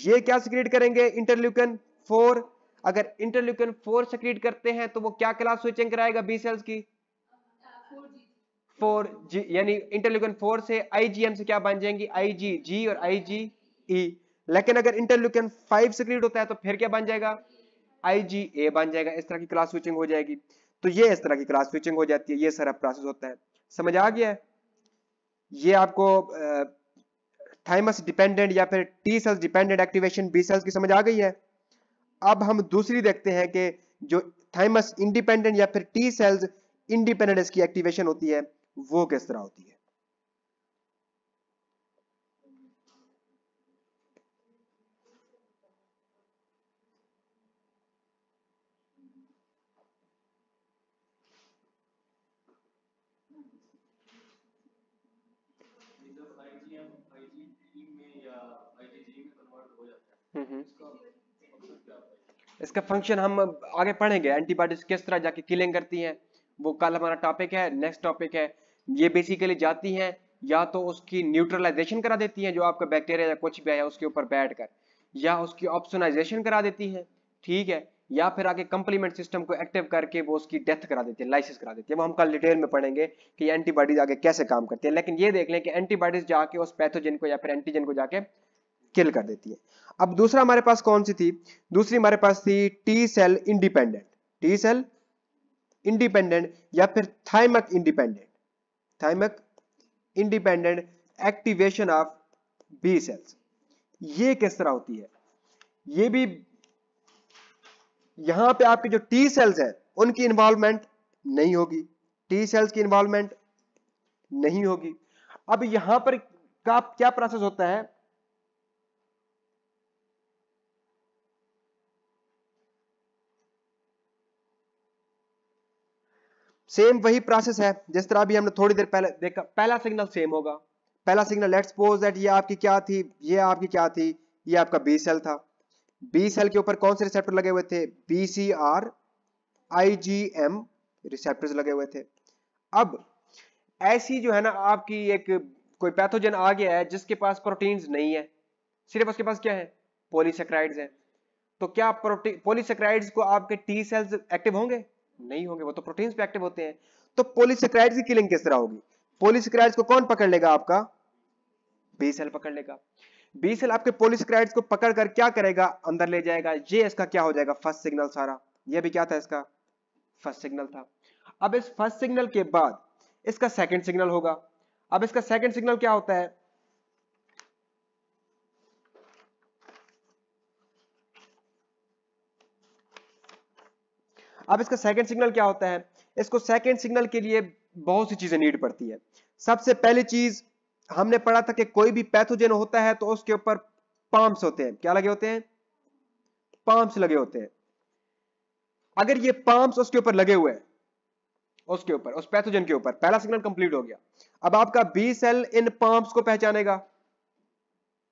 ये क्या सेक्रेट करेंगे इंटरल्यूकन फोर अगर इंटरल्यूकन फोर सेक्रेट करते हैं तो वो क्या क्लास स्विचिंग कराएगा बी सेल्स की फोर जी यानी इंटरल्यूकन फोर से आईजीएम से क्या बन जाएंगी आईजी जी और आईजीई e। लेकिन अगर इंटरल्यूकन फाइव से क्रिएट होता है तो फिर क्या बन जाएगा आईजीए बन जाएगा इस तरह की क्लास स्विचिंग हो जाएगी तो ये इस तरह की क्लास स्विचिंग हो जाती है ये सारा प्रोसेस होता है समझ आ गया ये आपको थाइमस डिपेंडेंट या फिर T cells dependent activation B cells की समझ आ गई है अब हम दूसरी देखते हैं कि जो थाइमस इंडिपेंडेंट या फिर टी सेल्स इंडिपेंडेंट इसकी एक्टिवेशन होती है वो किस तरह होती है इसका फंक्शन हम आगे पढ़ेंगे एंटीबॉडीज किस तरह जाके किलिंग करती हैं वो कल हमारा टॉपिक है नेक्स्ट टॉपिक है ये बेसिकली जाती हैं या तो उसकी न्यूट्रलाइजेशन करा देती हैं जो आपका बैक्टीरिया या कुछ भी है उसके ऊपर बैठ कर या उसकी ऑप्शनाइजेशन करा देती हैं ठीक है या फिर आगे कंप्लीमेंट सिस्टम को एक्टिव करके वो उसकी डेथ करा देती है लाइसिस करा देती है वो हम कल डिटेल में पढ़ेंगे कि एंटीबॉडीज आगे कैसे काम करती है लेकिन ये देख लें कि एंटीबॉडीज जाके उस पैथोजन को या फिर एंटीजन को जाके किल कर देती है अब दूसरा हमारे पास कौन सी थी दूसरी हमारे पास थी T cell independent T cell independent या फिर thymic independent thymic independent activation of B cells ये किस तरह होती है ये भी यहां पे आपके जो टी सेल्स हैं उनकी इन्वॉल्वमेंट नहीं होगी टी सेल्स की इन्वॉल्वमेंट नहीं होगी अब यहां पर का क्या प्रोसेस होता है सेम वही प्रोसेस है जिस तरह अभी हमने थोड़ी देर पहले देखा पहला सिग्नल सेम होगा पहला सिग्नल लेट्स सपोज दैट ये आपकी क्या थी ये आपकी क्या थी ये आपका बी सेल था बी सेल के ऊपर कौन से रिसेप्टर लगे हुए थे B C R I G M receptors लगे हुए थे अब ऐसी जो है ना आपकी एक कोई पैथोजन आ गया है जिसके पास प्रोटीन्स नहीं है सिर्फ उसके पास क्या है पोलिसेक्राइड्स है तो क्या पोलिसेक्राइड्स को आपके टी सेल्स एक्टिव होंगे नहीं होंगे वो तो प्रोटीन पे एक्टिव होते हैं तो पोलिसक्राइड की किलिंग किस तरह होगी पोलिसक्राइड को कौन पकड़ लेगा आपका बी सेल पकड़ लेगा बी सेल आपके पोलिसक्राइड को पकड़ कर क्या करेगा अंदर ले जाएगा ये इसका क्या हो जाएगा फर्स्ट सिग्नल सारा ये भी क्या था इसका फर्स्ट सिग्नल था अब इस फर्स्ट सिग्नल के बाद इसका सेकंड सिग्नल होगा अब इसका सेकंड सिग्नल क्या होता है अब इसका सेकेंड सिग्नल क्या होता है इसको सेकेंड सिग्नल के लिए बहुत सी चीजें नीड पड़ती है सबसे पहली चीज हमने पढ़ा था कि कोई भी पैथोजेन होता है तो उसके ऊपर पाम्स होते हैं क्या लगे होते हैं पाम्स लगे होते हैं अगर ये पाम्प उसके ऊपर लगे हुए हैं उसके ऊपर उस पैथोजन के ऊपर पहला सिग्नल कंप्लीट हो गया अब आपका बी सेल इन पाम्स को पहचानेगा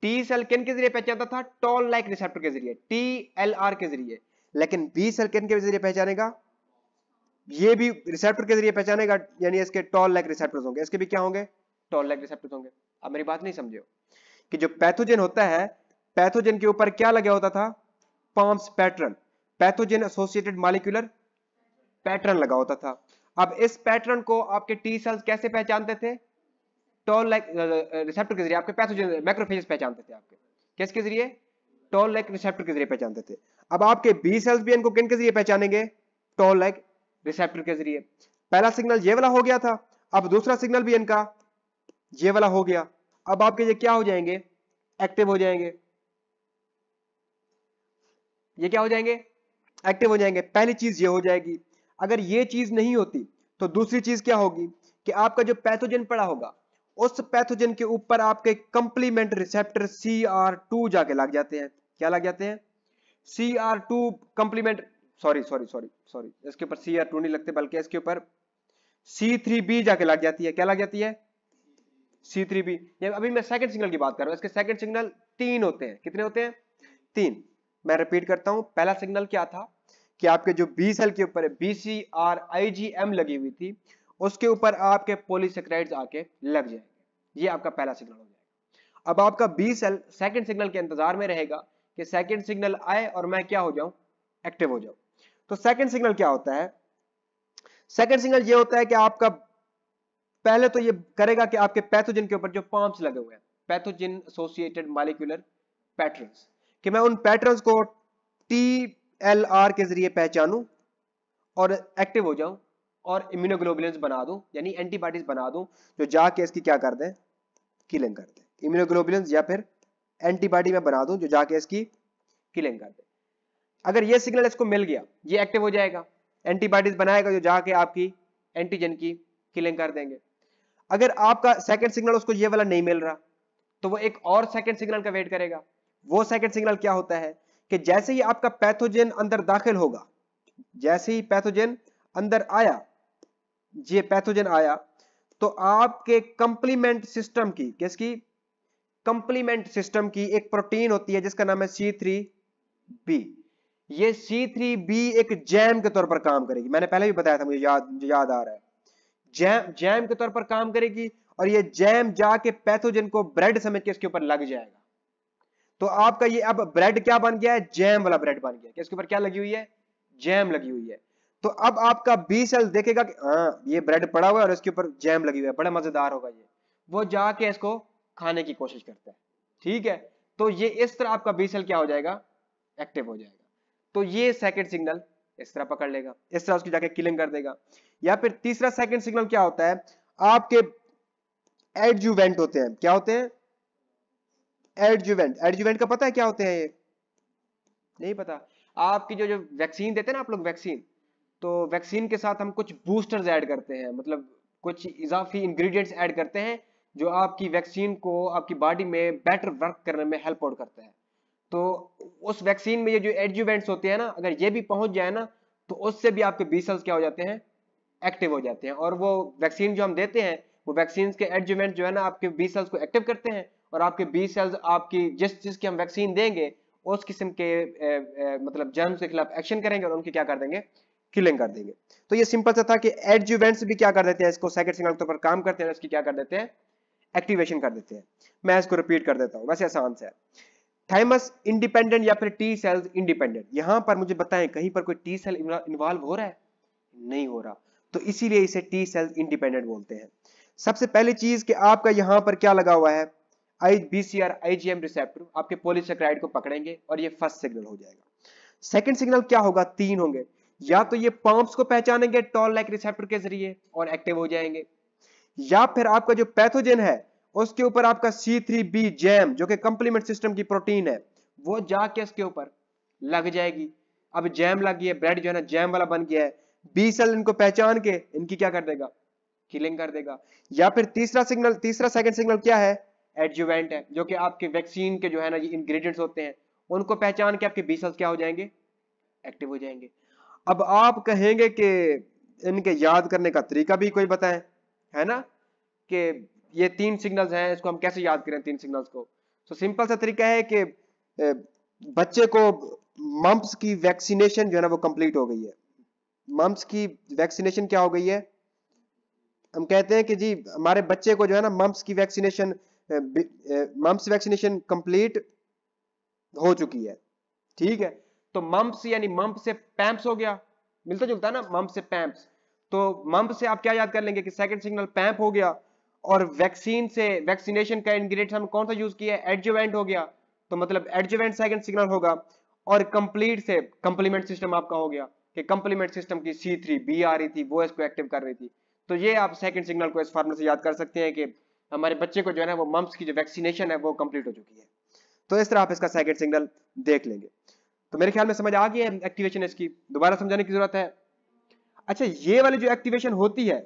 टी सेल किन के जरिए पहचानता था टॉल लाइक रिसेप्टर के जरिए टी एल आर के जरिए लेकिन बी सर्किन के जरिए पहचानेगा ये भी रिसेप्टर के जरिए पहचानेगा यानी इसके टॉल लेग रिसेप्टर होंगे इसके भी क्या होंगे टॉल लेग रिसेप्टर होंगे अब मेरी बात नहीं समझे कि जो पैथोजन होता है पैथोजन के ऊपर क्या लगा होता था PAMPs pattern pathogen associated molecular pattern लगा होता था अब इस पैटर्न को आपके टी सेल्स कैसे पहचानते थे टॉल लाइक रिसेप्टर के जरिए आपके पैथोजन मैक्रोफेजेस पहचानते थे आपके किसके जरिए टॉल लाइक रिसेप्टर के जरिए पहचानते थे अब आपके बी सेल्स भी इनको किन के जरिए पहचानेंगे टोल लाइक रिसेप्टर के जरिए पहला सिग्नल ये वाला हो गया था अब दूसरा सिग्नल भी इनका ये वाला हो गया अब आपके ये क्या हो जाएंगे एक्टिव हो जाएंगे ये क्या हो जाएंगे एक्टिव हो जाएंगे पहली चीज ये हो जाएगी अगर ये चीज नहीं होती तो दूसरी चीज क्या होगी कि आपका जो पैथोजन पड़ा होगा उस पैथोजन के ऊपर आपके complement receptor C R two जाके लग जाते हैं क्या लग जाते हैं C R two complement sorry sorry sorry sorry इसके ऊपर सी आर टू नहीं लगते बल्कि इसके ऊपर सी थ्री बी जाके लग जाती है क्या लग जाती है सी थ्री बी अभी मैं सेकंड सिग्नल की बात कर रहा हूं इसके सेकंड सिग्नल तीन होते हैं कितने होते हैं तीन मैं रिपीट करता हूं पहला सिग्नल क्या था कि आपके जो बी सेल के ऊपर B C R I G M लगी हुई थी उसके ऊपर आपके पोलिसक्राइड आके लग जाएंगे ये आपका पहला सिग्नल हो जाएगा अब आपका बी सेल सेकंड सिग्नल के इंतजार में रहेगा कि सेकंड सिग्नल आए और मैं क्या हो जाऊं एक्टिव हो जाऊं तो सेकंड सिग्नल क्या होता है सेकंड सिग्नल ये होता है कि आपका पहले तो ये करेगा कि आपके पैथोजिन के ऊपर जो पॉम्प लगे हुए हैं पैथोजिन एसोसिएटेड मालिकुलर पैटर्न कि मैं उन पैटर्न को टी एल आर के जरिए पहचानू और एक्टिव हो जाऊं और इम्यूनोग्लोबुल बना दू यानी एंटीबॉडीज बना दू जो जाके इसकी क्या कर दें किलिंग कर दें इम्यूनोग्लोबुल या फिर एंटीबॉडी में बना दूं जो जाके इसकी किलिंग कर दे अगर ये सिग्नल इसको मिल गया ये एक्टिव हो जाएगा एंटीबॉडीज बनाएगा जो जाके आपकी एंटीजन की किलिंग कर देंगे अगर आपका सेकंड सिग्नल उसको ये वाला नहीं मिल रहा तो वो एक और सेकंड सिग्नल का वेट करेगा वो सेकंड सिग्नल क्या होता है कि जैसे ही आपका पैथोजेन अंदर दाखिल होगा जैसे ही पैथोजेन अंदर आया ये पैथोजेन आया तो आपके कंप्लीमेंट सिस्टम की किसकी कंप्लीमेंट सिस्टम की एक प्रोटीन होती है जिसका नाम है सी थ्री बी ये सी थ्री बी एक जैम के तौर पर काम करेगी मैंने पहले भी बताया था मुझे याद मुझे याद आ रहा है जैम जैम के तौर पर काम करेगी और ये जैम जाके पैथोजन को ब्रेड समझ के इसके ऊपर लग जाएगा तो आपका ये अब ब्रेड क्या बन गया है जैम वाला ब्रेड बन गया इसके ऊपर क्या लगी हुई है जैम लगी हुई है तो अब आपका बी सेल देखेगा कि हाँ ये ब्रेड पड़ा हुआ है और इसके ऊपर जैम लगी हुई है बड़ा मजेदार होगा ये वो जाके इसको खाने की कोशिश करता है ठीक है तो ये इस तरह आपका बी सेल क्या हो जाएगा एक्टिव हो जाएगा तो ये सेकेंड सिग्नल इस तरह पकड़ लेगा इस तरह उसकी जाके किलिंग कर देगा या फिर तीसरा सेकेंड सिग्नल क्या होता है आपके एडजुवेंट होते हैं क्या होते हैं एडजुवेंट एडजुवेंट का पता है क्या होते हैं ये नहीं पता आपकी जो जो वैक्सीन देते हैं ना आप लोग वैक्सीन तो वैक्सीन के साथ हम कुछ बूस्टर्स ऐड करते हैं मतलब कुछ इजाफी इंग्रेडिएंट्स ऐड करते हैं जो आपकी वैक्सीन को आपकी बॉडी में बेटर वर्क करने में हेल्प आउट करता है तो उस वैक्सीन में ये जो एडजुवेंट्स होते हैं ना अगर ये भी पहुंच जाए ना तो उससे भी आपके बी सेल्स क्या हो जाते हैं एक्टिव हो जाते हैं और वो वैक्सीन जो हम देते हैं वो वैक्सीन के एडजुवेंट जो है ना आपके बी सेल्स को एक्टिव करते हैं और आपके बी सेल्स आपकी जिस चीज की हम वैक्सीन देंगे उस किस्म के ए, ए, मतलब जर्म्स के खिलाफ एक्शन करेंगे और उनकी क्या कर देंगे किलिंग कर देंगे तो ये सिंपल सा था कि एडजुवेंट्स भी क्या कर देते हैं इसको सेकंड सिग्नल के पर काम करते हैं इसकी क्या कर देते हैं एक्टिवेशन कर देते हैं मैं इसको रिपीट कर देता हूं वैसे आसान से थाइमस इंडिपेंडेंट या फिर टी सेल्स इंडिपेंडेंट यहां पर मुझे बताएं कहीं पर कोई टी सेल इन्वॉल्व हो रहा है नहीं हो रहा तो इसीलिए इसे टी सेल्स इंडिपेंडेंट बोलते हैं सबसे पहली चीज कि आपका यहां पर क्या लगा हुआ है आई बीसीआर आईजीएम रिसेप्टर आपके पोलिसक्राइड को पकड़ेंगे और ये फर्स्ट सिग्नल हो जाएगा सेकंड सिग्नल क्या होगा तीन होंगे या तो ये पंप्स को पहचानेंगे टॉल लाइक रिसेप्टर के जरिए और एक्टिव हो जाएंगे या फिर आपका जो पैथोजन है उसके ऊपर आपका सी थ्री बी जैम जो कि कंप्लीमेंट सिस्टम की प्रोटीन है वो जाके इसके ऊपर लग जाएगी अब जैम लग गई है ब्रेड जो है ना जैम वाला बन गया है बी सेल इनको पहचान के इनकी क्या कर देगा किलिंग कर देगा या फिर तीसरा सिग्नल तीसरा सेकंड सिग्नल क्या है एडजुवेंट है जो कि आपके वैक्सीन के जो है ना ये इंग्रेडिएंट्स होते हैं उनको पहचान के आपके बी सेल्स क्या हो जाएंगे एक्टिव हो जाएंगे अब आप कहेंगे कि इनके याद करने का तरीका भी कोई बताएं है ना कि ये तीन सिग्नल्स हैं इसको हम कैसे याद करें तीन सिग्नल्स को तो सिंपल सा तरीका है कि बच्चे को मम्प्स की वैक्सीनेशन जो है ना वो कंप्लीट हो गई है मम्प्स की वैक्सीनेशन क्या हो गई है हम कहते हैं कि जी हमारे बच्चे को जो है ना मम्प्स की वैक्सीनेशन मम्प्स वैक्सीनेशन कंप्लीट हो चुकी है ठीक है तो मम्प्स यानी मम्प से पैम्प्स हो गया मिलता जुलता ना मम्प से पैम्प्स तो मंप से आप क्या याद कर लेंगे कि सेकंड सिग्नल पैंप हो गया और वैक्सीन से वैक्सीनेशन का इंग्रेडिएंट हम कौन सा यूज किया एडजुवेंट हो गया तो मतलब एडजुवेंट सेकंड सिग्नल होगा और कंप्लीट से कंप्लीमेंट सिस्टम आपका हो गया कि कंप्लीमेंट सिस्टम की सी थ्री बी आ रही थी वो इसको एक्टिव कर रही थी तो ये आप सेकंड सिग्नल को इस फार्मूले से याद कर सकते हैं कि हमारे बच्चे को जो है ना वो मम्स की जो वैक्सीनेशन है वो कंप्लीट हो चुकी है तो इस तरह आप इसका सेकंड सिग्नल देख लेंगे तो मेरे ख्याल में समझ आ गई है एक्टिवेशन इसकी दोबारा समझाने की जरूरत है अच्छा ये वाली जो एक्टिवेशन होती है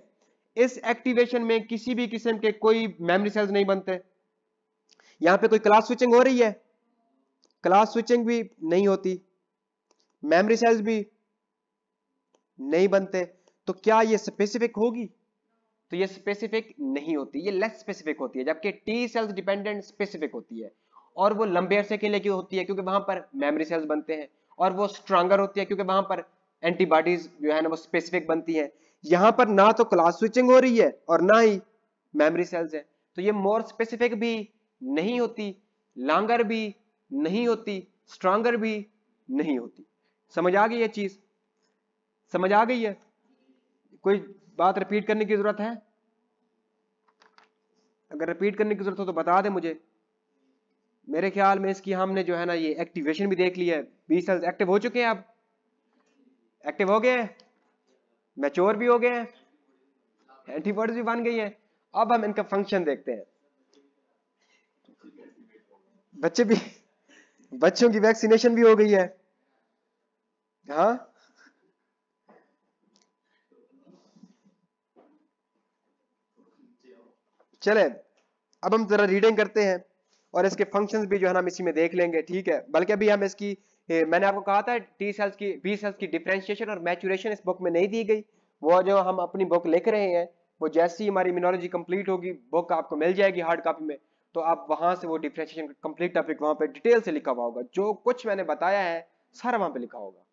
इस एक्टिवेशन में किसी भी किस्म के कोई मेमोरी सेल्स नहीं बनते यहां पे कोई क्लास स्विचिंग हो रही है क्लास स्विचिंग भी नहीं होती मेमोरी सेल्स भी नहीं बनते तो क्या ये स्पेसिफिक होगी तो ये स्पेसिफिक नहीं होती ये लेस स्पेसिफिक होती है जबकि टी सेल्स डिपेंडेंट स्पेसिफिक होती है और वो लंबे अरसे के लिए क्यों होती है क्योंकि वहां पर मेमोरी सेल्स बनते हैं और वो स्ट्रांगर होती है क्योंकि वहां पर एंटीबॉडीज जो है ना वो स्पेसिफिक बनती है यहाँ पर ना तो क्लास स्विचिंग हो रही है और ना ही मेमोरी सेल्स है तो ये मोर स्पेसिफिक भी नहीं होती लॉन्गर भी नहीं होती स्ट्रांगर भी नहीं होती समझ आ गई ये चीज समझ आ गई है कोई बात रिपीट करने की जरूरत है अगर रिपीट करने की जरूरत हो तो बता दे मुझे मेरे ख्याल में इसकी हमने जो है ना ये एक्टिवेशन भी देख लिया है बी सेल्स एक्टिव हो चुके हैं अब एक्टिव हो गए मैच्योर भी हो गए हैं एंटीबॉडीज भी बन गई है अब हम इनका फंक्शन देखते हैं बच्चे भी बच्चों की वैक्सीनेशन भी हो गई है हाँ चले अब हम जरा रीडिंग करते हैं और इसके फंक्शंस भी जो है हम इसी में देख लेंगे ठीक है बल्कि अभी हम इसकी मैंने आपको कहा था टी सेल्स की बी सेल्स की डिफ्रेंशिएशन और मैचुरेशन इस बुक में नहीं दी गई वो जो हम अपनी बुक लिख रहे हैं वो जैसी हमारी इम्यूनोलॉजी कंप्लीट होगी बुक आपको मिल जाएगी हार्ड कॉपी में तो आप वहां से वो डिफ्रेंशिएशन कंप्लीट टॉपिक वहां पे डिटेल से लिखा हुआ होगा जो कुछ मैंने बताया है सारा वहां पे लिखा होगा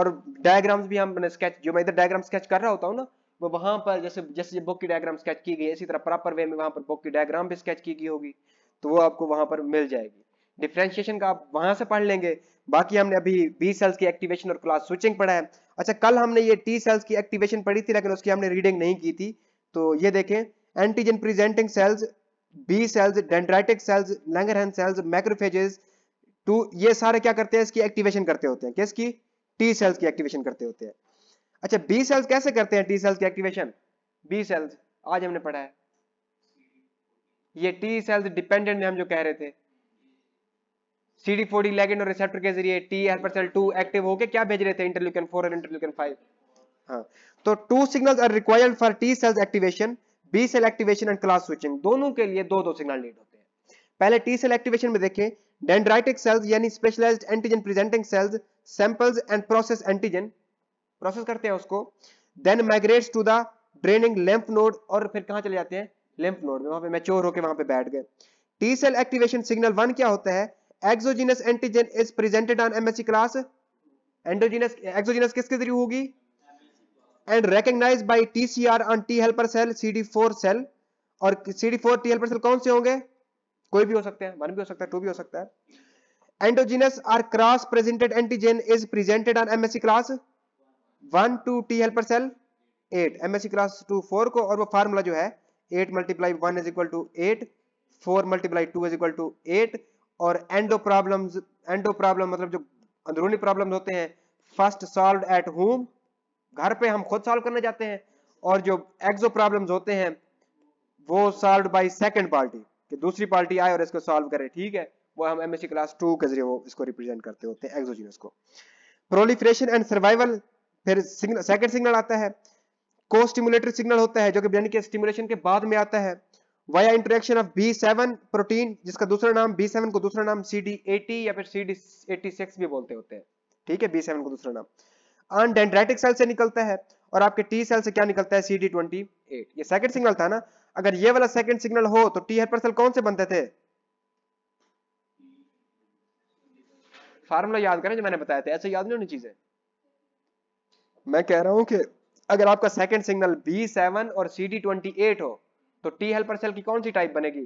और डायग्राम्स भी हम स्केच जो मैं इधर डायग्राम स्केच कर रहा होता हूँ ना वो वहां पर जैसे जैसे बुक की डायग्राम स्केच की गई इसी तरह प्रॉपर वे में वहां पर बुक की डायग्राम भी स्केच की गई होगी तो वो आपको वहां पर मिल जाएगी डिफ्रेंशिएशन का आप वहां से पढ़ लेंगे बाकी हमने अभी बी सेल्स की एक्टिवेशन और क्लास स्विचिंग पढ़ा है अच्छा कल हमने ये टी सेल्स की एक्टिवेशन पढ़ी थी लेकिन उसकी हमने रीडिंग नहीं की थी तो ये देखें antigen presenting cells B cells dendritic cells Langerhans cells macrophages too ये सारे क्या करते हैं इसकी एक्टिवेशन करते होते हैं किसकी टी सेल्स की एक्टिवेशन करते होते हैं अच्छा बी सेल्स कैसे करते हैं टी सेल्स की एक्टिवेशन बी सेल्स आज हमने पढ़ा है ये टी सेल्स डिपेंडेंट हम जो कह रहे थे सी ligand और रिसेप्टर के जरिए T F cell two active क्या भेज रहे थे इंटरल्यूकन 4 और इंटरल्यूकन 5 हाँ तो two signals are required for T cells activation B cell activation and class switching दोनों के लिए दो दो सिग्नल नीड होते हैं पहले T सेल एक्टिवेशन में देखें डेंड्राइटिक सेल्स यानी specialised antigen presenting cells samples and process antigen process करते हैं उसको then migrates to the draining lymph node और फिर कहाँ चले जाते हैं लेम्फ नोड में वहां पे मैच्योर होकर वहां पे बैठ गए T cell activation signal one क्या होता है exogenous antigen is presented on MHC class endogenous exogenous किसके जरिए होगी and recognise by TCR on T helper cell CD four cell और सीडी4 टी हेल्पर सेल कौन से होंगे कोई भी हो सकते हैं वन भी हो सकता है टू भी हो सकता है endogenous or cross presented antigen is presented on MHC class 1 to T helper cell 8 MHC class 2 4 को और वो फार्मूला जो है 8 multiply 1 is equal to 8 4 multiply 2 is equal to 8 और एंडो प्रॉब्लम्स एंडो प्रॉब्लम मतलब जो अंदरूनी प्रॉब्लम होते हैं फर्स्ट सॉल्व एट होम घर पे हम खुद सॉल्व करने जाते हैं और जो एक्सो प्रॉब्लम्स होते हैं वो सॉल्व बाई सेकेंड पार्टी कि दूसरी पार्टी आए और इसको सॉल्व करे ठीक है वो हम एमएससी क्लास टू के जरिए वो इसको रिप्रेजेंट करते होते हैं एक्सोजीनस को प्रोलिफ्रेशन एंड सर्वाइवल फिर सिग्नल सेकंड सिग्नल आता है को स्टिमुलेटरी सिग्नल होता है जो कि यानी कि स्टिमुलेशन के बाद में आता है via interaction of B seven protein जिसका दूसरा नाम बी सेवन को दूसरा नाम सी डी एटी या फिर सी डी एटी सिक्स भी बोलते होते हैं ठीक है बी सेवन को दूसरा नाम अनडेंड्राइटिक सेल से निकलता है और आपके टी सेल से क्या निकलता है सी डी ट्वेंटी एट ये सेकंड सिग्नल था ना अगर ये वाला सेकंड सिग्नल हो तो टी हेल्पर सेल कौन से बनते थे फार्मूला याद करें जो मैंने बताया था ऐसे याद नहीं होनी चीजें मैं कह रहा हूं कि अगर आपका सेकंड सिग्नल बी सेवन और सी डी ट्वेंटी एट हो तो टी हेल्पर सेल की कौन सी टाइप बनेगी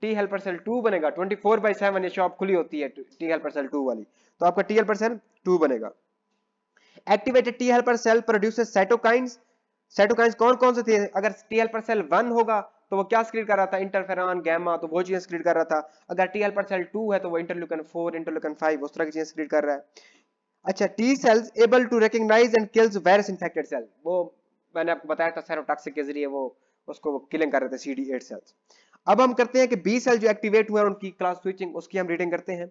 टी हेल्पर सेल टू बनेगा ट्वेंटी फोर बाई सेवन ये शॉप खुली होती है टी हेल्पर सेल टू वाली तो आपका टी हेल्पर सेल टू बनेगा activated T helper cell produces cytokines cytokines कौन कौन से थे अगर टी हेल्पर सेल वन होगा तो वो क्या स्क्रीन कर रहा था इंटरफेरॉन गैमा तो वो चीजें स्क्रीन कर रहा था अगर टी हेल्पर सेल टू है तो वो इंटरल्यूकन फोर इंटरल्यूकन फाइव उस तरह की चीजें स्क्रीन कर रहा है अच्छा T cells able to recognise and kills virus infected cell वो मैंने आपको बताया था सेरोटॉक्सिक के जरिए वो उसको किलिंग कर रहे थे सीडी एट सेल्स अब हम करते हैं कि बी सेल जो एक्टिवेट हुए उनकी क्लास स्विचिंग उसकी हम रीडिंग करते हैं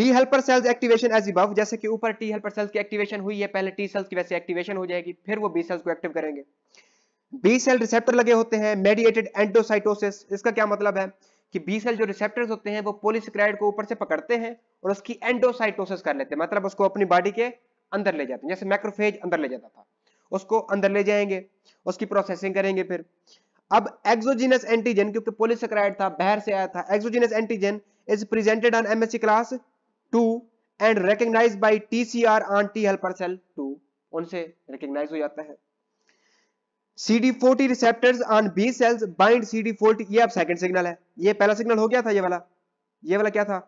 T helper cells activation as above जैसे कि ऊपर टी हेल्पर सेल्स की एक्टिवेशन हुई है पहले टी सेल्स की वैसे एक्टिवेशन हो जाएगी फिर वो बी सेल्स को एक्टिव करेंगे बी सेल रिसेप्टर लगे होते हैं मेडिएटेड एंडोसाइटोसिस इसका क्या मतलब है कि बी सेल जो रिसेप्टर्स होते हैं वो पोलिसक्राइड को ऊपर से पकड़ते हैं और उसकी एंडोसाइटोसिस कर लेते हैं मतलब उसको अपनी बॉडी के अंदर ले जाते हैं जैसे मैक्रोफेज अंदर ले जाता था उसको अंदर ले जाएंगे उसकी प्रोसेसिंग करेंगे फिर अब एक्सोजीनस एंटीजन क्योंकि पोलिसक्राइड था बाहर से आया था exogenous antigen is presented on MHC class 2 and recognize by TCR on T helper cell 2 उनसे रिकॉग्नाइज हो जाता है CD40 receptors on B cells bind CD40 ये अब सेकंड सिग्नल है ये पहला सिग्नल हो गया था ये वाला ये वाला क्या था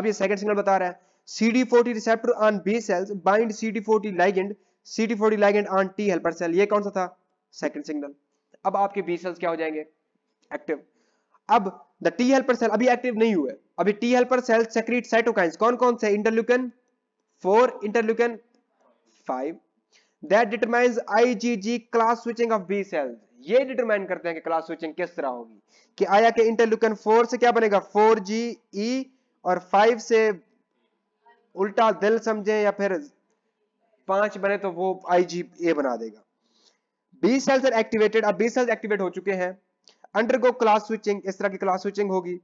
अब ये सेकंड सिग्नल बता रहा है CD40 receptor on B cells bind CD40 ligand C D forty ligand on T helper cell ये कौन सा था सेकंड सिग्नल अब आपके बी सेल्स क्या हो जाएंगे एक्टिव अब द टी हेल्पर सेल अभी एक्टिव नहीं हुए अभी T helper cell secrete cytokines कौन कौन से interleukin four interleukin five that determines IgG class switching of B cells ये डिटरमाइन करते हैं कि क्लास स्विचिंग किस तरह होगी कि आया के इंटरल्यूकन फोर से क्या बनेगा फोर जी ई और फाइव से उल्टा दिल समझे या फिर पांच बने तो वो ए बना देगा बी सेल्स आर एक्टिवेटेड अब बी सेल्स एक्टिवेट हो चुके हैं अंडरगो क्लास स्विचिंग इस तरह की क्लास स्विचिंग होगी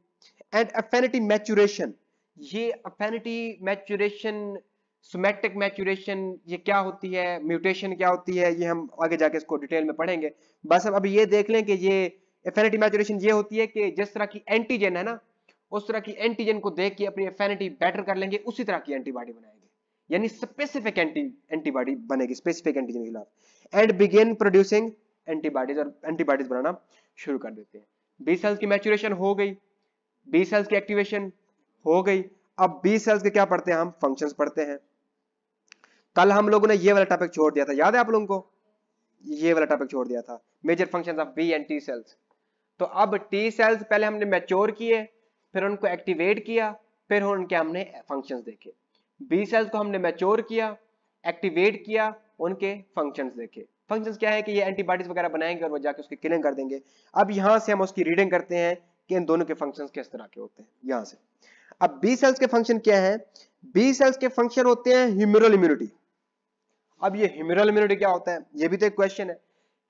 एंड अफेनिटी मैचुरेशन ये अफेनिटी मैचुरेशन सोमेटिक मैचुरेशन ये क्या होती है म्यूटेशन क्या होती है ये हम आगे जाके इसको डिटेल में पढ़ेंगे बस अब अभी ये देख लें कि ये एफेनिटी मैचुरेशन ये होती है कि जिस तरह की एंटीजन है ना उस तरह की एंटीजन को देख के अपनी एफेनिटी बेटर कर लेंगे उसी तरह की एंटीबॉडी बनाएंगे यानी स्पेसिफिक एंटी एंटीबॉडी बनेगी स्पेसिफिक एंटीजन के खिलाफ एंड बिगेन प्रोड्यूसिंग एंटीबॉडीज और एंटीबॉडीज बनाना शुरू कर देते हैं बी सेल्स की मैचुरेशन हो गई बी सेल्स की एक्टिवेशन हो गई अब बी सेल्स के क्या पढ़ते हैं हम फंक्शंस पढ़ते हैं कल हम लोगों ने ये वाला टॉपिक छोड़ दिया था याद है आप लोगों को ये वाला टॉपिक छोड़ दिया था major function of B and T cells तो अब टी सेल्स पहले हमने मैच्योर किए फिर उनको एक्टिवेट किया फिर उनके हमने फंक्शंस देखे बी सेल्स को हमने मैच्योर किया एक्टिवेट किया उनके फंक्शंस देखे फंक्शंस क्या है कि ये एंटीबॉडीज वगैरह बनाएंगे और वो जाके उसकी किलिंग कर देंगे अब यहां से हम उसकी रीडिंग करते हैं कि इन दोनों के फंक्शन किस तरह के होते हैं यहां से अब बी सेल्स के फंक्शन क्या है बी सेल्स के फंक्शन होते हैं ह्यूमरल इम्यूनिटी अब ये ह्यूमरल इम्यूनिटी क्या होता है ये भी तो एक क्वेश्चन है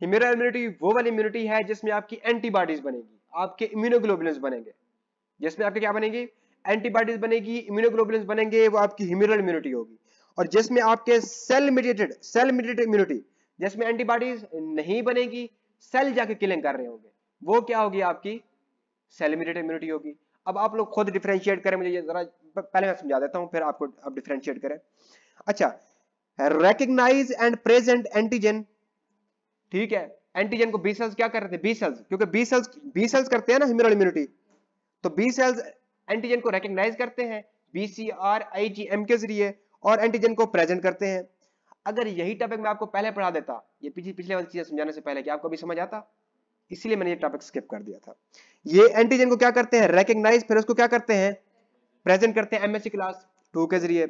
ह्यूमरल इम्यूनिटी वो वाली इम्यूनिटी है जिसमें आपकी एंटीबॉडीज बनेगी आपके इम्यूनोग्लोबुलिन बनेंगे जिसमें आपके क्या बनेगी एंटीबॉडीज बनेगी इम्यूनोग्लोबुलिन बनेंगे वो आपकी ह्यूमरल इम्यूनिटी होगी और जिसमें आपके cell mediated cell mediated immunity जिसमें एंटीबॉडीज नहीं बनेगी सेल जाके किलिंग कर रहे होंगे वो क्या होगी आपकी सेल मीडिएटेड इम्यूनिटी होगी अब आप लोग खुद डिफ्रेंशिएट करें मुझे ये जरा पहले मैं समझा देता हूँ फिर आपको आप डिफ्रेंशिएट करें अच्छा रेकग्नाइज एंड प्रेजेंट एंटीजन ठीक है एंटीजन को बी सेल्स क्या कर रहे थे बी सेल्स क्योंकि बी सेल्स बी सेल्स करते हैं ना ह्यूमरल इम्यूनिटी तो बी सेल्स एंटीजन को रिकग्नाइज करते हैं बीसीआर आईजीएम के जरिए और एंटीजन को प्रेजेंट करते हैं अगर यही टॉपिक मैं आपको पहले पढ़ा देता ये पिछले पिछले वाली चीजें समझाने से पहले कि आपको भी समझ आता इसीलिए मैंने ये टॉपिक स्किप कर दिया था ये एंटीजन को क्या करते हैं रिकग्नाइज फिर उसको क्या करते हैं प्रेजेंट करते हैं एमएससी क्लास टू के जरिए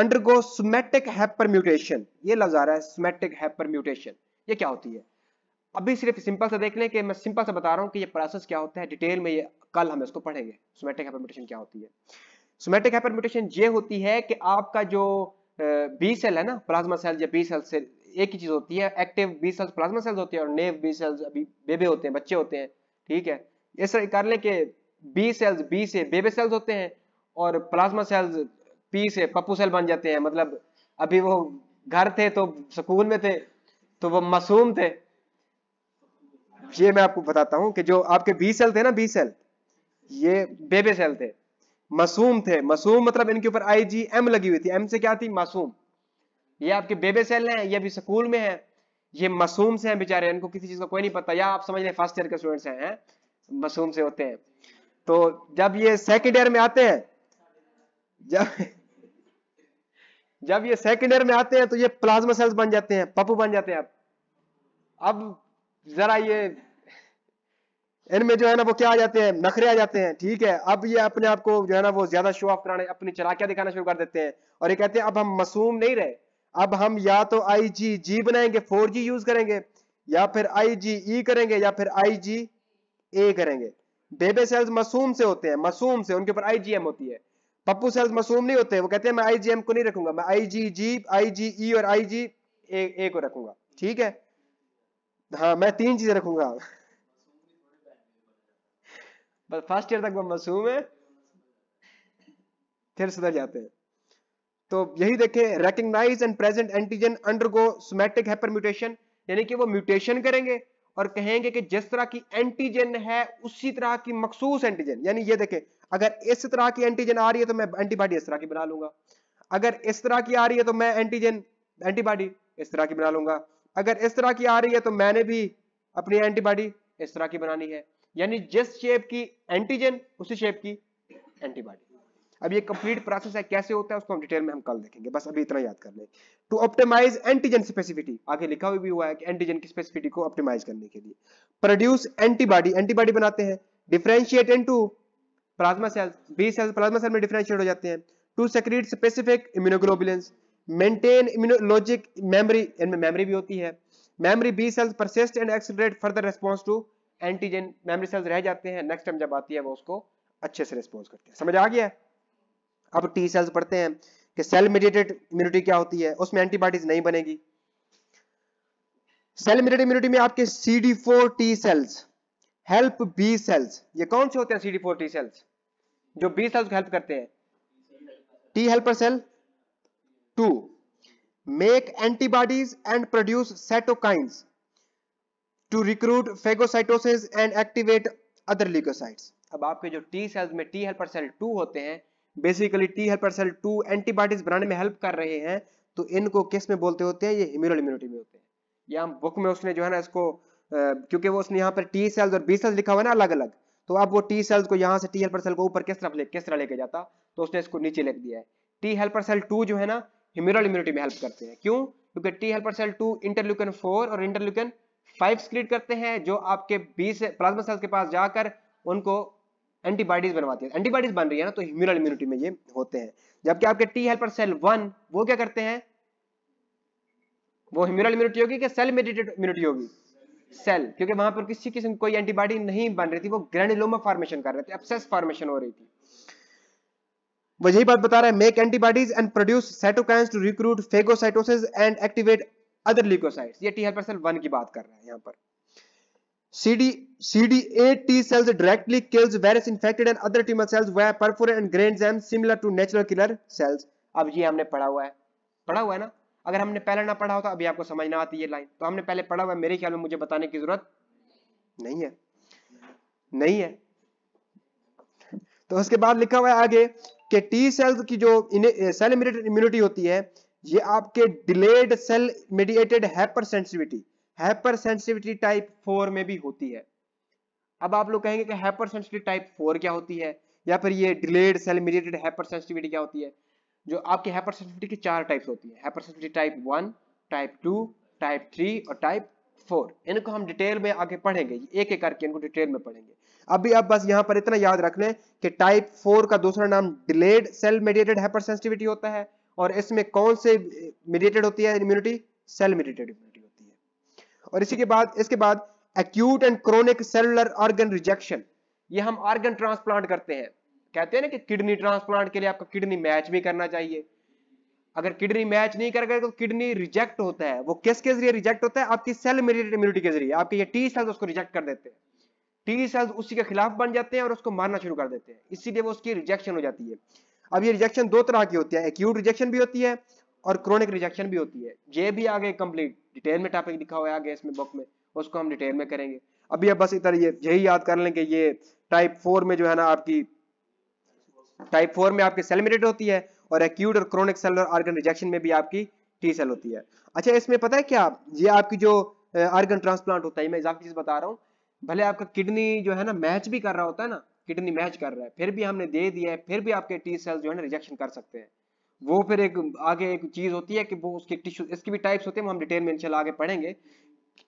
अंडरगो सोमेटिक हैपर म्यूटेशन ये लफ्ज आ रहा है सोमेटिक हैपर म्यूटेशन ये क्या होती है अभी सिर्फ सिंपल से देख लें कि मैं सिंपल से बता रहा हूं कि ये प्रोसेस क्या होता है डिटेल में ये कल हम इसको पढ़ेंगे सोमेटिक हाइपरम्यूटेशन क्या होती है सोमेटिक हाइपरम्यूटेशन ये होती है कि आपका जो बी सेल है ना प्लाज्मा सेल या बी सेल से एक ही चीज होती है active B cells plasma cells होते हैं और नेव बी सेल्स अभी बेबे होते हैं बच्चे होते हैं ठीक है इस तरह कर ले कि बी सेल्स बी से बेबे सेल्स होते हैं और प्लाज्मा सेल्स पी से पप्पू सेल बन जाते हैं मतलब अभी वो घर थे तो स्कूल में थे तो वो मासूम थे ये मैं आपको बताता हूँ कि जो आपके बी सेल थे ना बी सेल ये बेबे सेल थे मासूम थे मासूम मतलब इनके ऊपर आई जी एम लगी हुई थी एम से क्या थी मासूम ये आपके बेबे सेल हैं ये अभी स्कूल में हैं ये मासूम से हैं बेचारे इनको किसी चीज का कोई नहीं पता या आप समझ रहे फर्स्ट ईयर के स्टूडेंट्स हैं है? मासूम से होते हैं तो जब ये सेकेंड ईयर में आते हैं जब जब ये सेकेंड ईयर में आते हैं तो ये प्लाज्मा सेल्स बन जाते हैं पप्पू बन जाते हैं अब अब जरा ये इनमें जो है ना वो क्या आ जाते हैं नखरे आ जाते हैं ठीक है अब ये अपने आप को जो है ना वो ज्यादा शो ऑफ कराने अपनी चलाकियां दिखाना शुरू कर देते हैं और ये कहते हैं अब हम मासूम नहीं रहे अब हम या तो आई जी जी बनाएंगे फोर जी यूज करेंगे या फिर आई जी ई करेंगे या फिर आई जी ए करेंगे बेबे सेल्स मासूम से होते हैं मासूम से उनके ऊपर आई जी एम होती है पप्पू सेल्स मासूम नहीं होते वो कहते हैं मैं आई जी एम को नहीं रखूंगा मैं आई जी जी आई जी ई और आई जी ए को रखूंगा ठीक है हाँ मैं तीन चीजें रखूंगा फर्स्ट ईयर तक वो मासूम है फिर सुधर जाते हैं तो यही देखें recognize and present antigen under undergo somatic hypermutation यानी कि वो म्यूटेशन करेंगे और कहेंगे कि जिस तरह की एंटीजन है उसी तरह की मखसूस एंटीजन यानी ये देखें अगर इस तरह की एंटीजन आ रही है तो मैं एंटीबॉडी इस तरह की बना लूंगा अगर इस तरह की आ रही है तो मैं एंटीजन एंटीबॉडी इस तरह की बना लूंगा अगर इस तरह की आ रही है तो मैंने भी अपनी एंटीबॉडी इस तरह की बनानी है यानी जिस शेप की एंटीजन उसी शेप की एंटीबॉडी अब ये कंप्लीट प्रोसेस है कैसे होता है उसको हम डिटेल में हम कल देखेंगे बस अभी इतना याद कर लें टू ऑप्टिमाइज एंटीजन स्पेसिफिटी आगे लिखा हुआ भी हुआ है कि एंटीजन की स्पेसिफिटी को ऑप्टिमाइज करने के लिए प्रोड्यूस एंटीबॉडी एंटीबॉडी बनाते हैं differentiate into plasma cells B cells plasma cell में डिफरेंशिएट हो जाते हैं to secrete specific immunoglobulins maintain immunologic memory इनमें मेमोरी भी होती है memory B cells persist and accelerate further response to antigen memory cells रह जाते हैं नेक्स्ट टाइम जब आती है वो उसको अच्छे से रिस्पॉन्स करते हैं समझ आ गया अब टी सेल्स पढ़ते हैं कि सेल मीडिएटेड इम्यूनिटी क्या होती है उसमें एंटीबॉडीज नहीं बनेगी सेल मीडिएटेड इम्यूनिटी में आपके C D four T cells help B cells ये कौन से होते हैं C D four T cells जो बी सेल्स को हेल्प करते हैं T helper cell two make antibodies and produce cytokines to recruit phagocytosis and activate other leukocytes अब आपके जो टी सेल्स में टी हेल्पर सेल 2 होते हैं basically T helper cell 2 antibodies बनाने में हेल्प कर रहे हैं तो इनको किस में बोलते होते हैं ये ह्यूमरल इम्यूनिटी में होते हैं या हम बुक में उसने जो है ना इसको क्योंकि वो उसने यहाँ पर टी सेल्स और बी सेल्स लिखा हुआ है ना अलग अलग तो अब वो टी सेल्स को यहाँ से टी हेल्पर सेल को ऊपर किस तरफ ले किस तरह लेके जाता तो उसने इसको नीचे लिख दिया है टी हेल्पर सेल टू जो है ना ह्यूमरल इम्यूनिटी में हेल्प करते हैं क्यों क्योंकि T helper cell two interleukin four और इंटरल्यूकन स्पाइप क्रिएट करते हैं जो आपके बीस प्लाज्मा सेल्स के पास जाकर उनको एंटीबॉडीज बनवाती है एंटीबॉडीज बन रही है ना तो ह्यूमरल इम्यूनिटी में ये होते हैं जबकि आपके टी हेल्पर सेल वन वो क्या करते हैं वो ह्यूमरल इम्यूनिटी होगी कि सेल मेडिटेड इम्यूनिटी होगी सेल क्योंकि वहां पर किसी किस्म कोई एंटीबॉडी नहीं बन रही थी वो ग्रैंडुलोमा फॉर्मेशन कर रहे थे एब्सेस फॉर्मेशन हो रही थी वो यही बात बता रहा है make antibodies and produce cytokines to recruit phagocytosis and activate other leukocyte ये टी हेल्पर सेल वन की बात कर रहे हैं यहाँ पर CD CD8 T cells directly kills various infected and other tumor cells via perforate and grains them similar to natural killer cells अब ये हमने पढ़ा हुआ है पढ़ा हुआ है ना अगर हमने पहले ना पढ़ा होता तो अभी आपको समझ ना आती ये लाइन तो हमने पहले पढ़ा हुआ है मेरे ख्याल में मुझे बताने की जरूरत नहीं है नहीं है तो उसके बाद लिखा हुआ है आगे कि टी सेल्स की जो सेल इम्यूनिटी होती है ये आपके delayed cell mediated hypersensitivity hypersensitivity type four में भी होती है अब आप लोग कहेंगे कि हैपर सेंसिटिविटी टाइप फोर क्या होती है या फिर ये delayed cell mediated hypersensitivity क्या होती है जो आपके हैपर सेंसिटिविटी के चार टाइप्स होती है hypersensitivity type one type two type three और टाइप फोर इनको हम डिटेल में आगे पढ़ेंगे एक एक करके इनको डिटेल में पढ़ेंगे अभी आप बस यहाँ पर इतना याद रख लें कि टाइप फोर का दूसरा नाम delayed cell mediated hypersensitivity होता है और इसमें कौन से मीडिएटेड होती है इम्यूनिटी सेल मीडिएटेड इम्यूनिटी होती है और इसी के बाद इसके बाद acute and chronic cellular organ rejection ये हम ऑर्गन ट्रांसप्लांट करते हैं कहते हैं ना कि किडनी ट्रांसप्लांट के लिए आपका किडनी मैच भी करना चाहिए अगर किडनी मैच नहीं करेगा तो किडनी रिजेक्ट होता है वो किसके जरिए रिजेक्ट होता है आपकी सेल मेडिटेड इम्यूनिटी के जरिए आपके ये टी सेल्स उसको रिजेक्ट कर देते हैं टी सेल्स उसी के खिलाफ बन जाते हैं और उसको मारना शुरू कर देते हैं इसीलिए वो उसकी रिजेक्शन हो जाती है अब ये रिजेक्शन दो तरह की होती है एक्यूट रिजेक्शन भी होती है और क्रोनिक रिजेक्शन भी होती है ये भी आगे कंप्लीट डिटेल में टॉपिक लिखा हुआ है आगे इसमें बुक में उसको हम डिटेल में करेंगे अभी अब बस इधर ये यही याद कर लें कि ये टाइप फोर में जो है ना आपकी टाइप फोर में आपकी सेलमिनेट होती है और एक्यूट और क्रोनिक सेलर आर्गन रिजेक्शन में भी आपकी टी सेल होती है अच्छा इसमें पता है क्या ये आपकी जो आर्गन ट्रांसप्लांट होता है मैं इजाफी चीज बता रहा हूँ भले आपका किडनी जो है ना मैच भी कर रहा होता है ना किडनी मैच कर रहा है फिर भी हमने दे दिया है फिर भी आपके टी सेल्स जो है ना रिजेक्शन कर सकते हैं वो फिर एक आगे एक चीज होती है कि वो उसके टिश्यू इसकी भी टाइप्स होते हैं हम डिटेल में इंशाल्लाह आगे पढ़ेंगे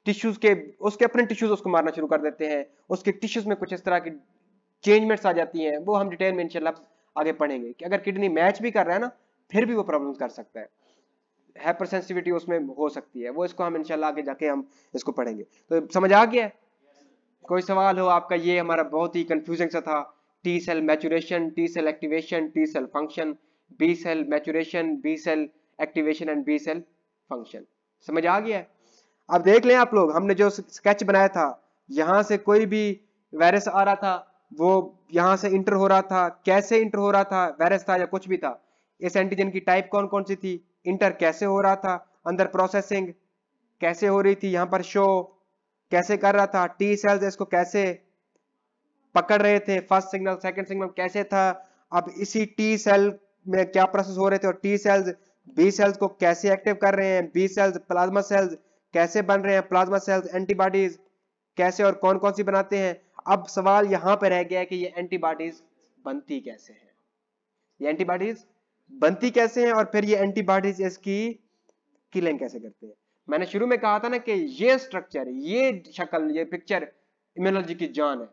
टिश्यूज के उसके अपने टिश्यूज उसको मारना शुरू कर देते हैं उसके टिश्यूज में कुछ इस तरह की चेंजमेंट्स आ जाती हैं वो हम डिटेल में इनशाला आगे पढ़ेंगे कि अगर किडनी मैच भी कर रहा है ना फिर भी वो प्रॉब्लम कर सकता है हाइपरसेंसिटिविटी उसमें हो सकती है वो इसको हम इंशाल्लाह आगे जाके हम इसको पढ़ेंगे तो समझ आ गया है कोई सवाल हो आपका ये हमारा बहुत ही कंफ्यूजिंग सा था T cell maturation T cell activation T cell function B cell maturation B cell activation and B cell function समझ आ गया अब देख लें आप लोग हमने जो स्केच बनाया था यहाँ से कोई भी वायरस आ रहा था वो यहाँ से इंटर हो रहा था कैसे इंटर हो रहा था वायरस था या कुछ भी था इस एंटीजन की टाइप कौन कौन सी थी इंटर कैसे हो रहा था अंदर प्रोसेसिंग कैसे हो रही थी यहाँ पर शो कैसे कर रहा था टी सेल्स इसको कैसे पकड़ रहे थे फर्स्ट सिग्नल सेकंड सिग्नल कैसे था अब इसी टी सेल में क्या प्रोसेस हो रहे थे और टी सेल्स बी सेल्स को कैसे एक्टिव कर रहे हैं बी सेल्स प्लाज्मा सेल्स कैसे बन रहे हैं प्लाज्मा सेल्स एंटीबॉडीज कैसे और कौन कौन सी बनाते हैं अब सवाल यहाँ पे रह गया है कि ये एंटीबॉडीज बनती कैसे है ये एंटीबॉडीज बनती कैसे है और फिर ये एंटीबॉडीज इसकी किलिंग कैसे करते हैं मैंने शुरू में कहा था ना कि ये स्ट्रक्चर ये शक्ल ये पिक्चर इम्यूनोलॉजी की जान है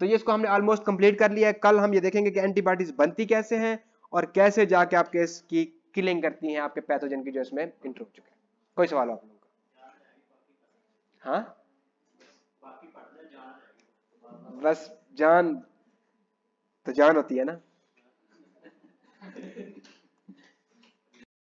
तो ये इसको हमने ऑलमोस्ट कंप्लीट कर लिया है कल हम ये देखेंगे कि एंटीबॉडीज बनती कैसे हैं और कैसे जाके आपके इसकी किलिंग करती हैं आपके पैथोजन की जो इसमें इंटर हो चुके हैं कोई सवाल आप लोगों का हाँ बस जान तो जान होती है ना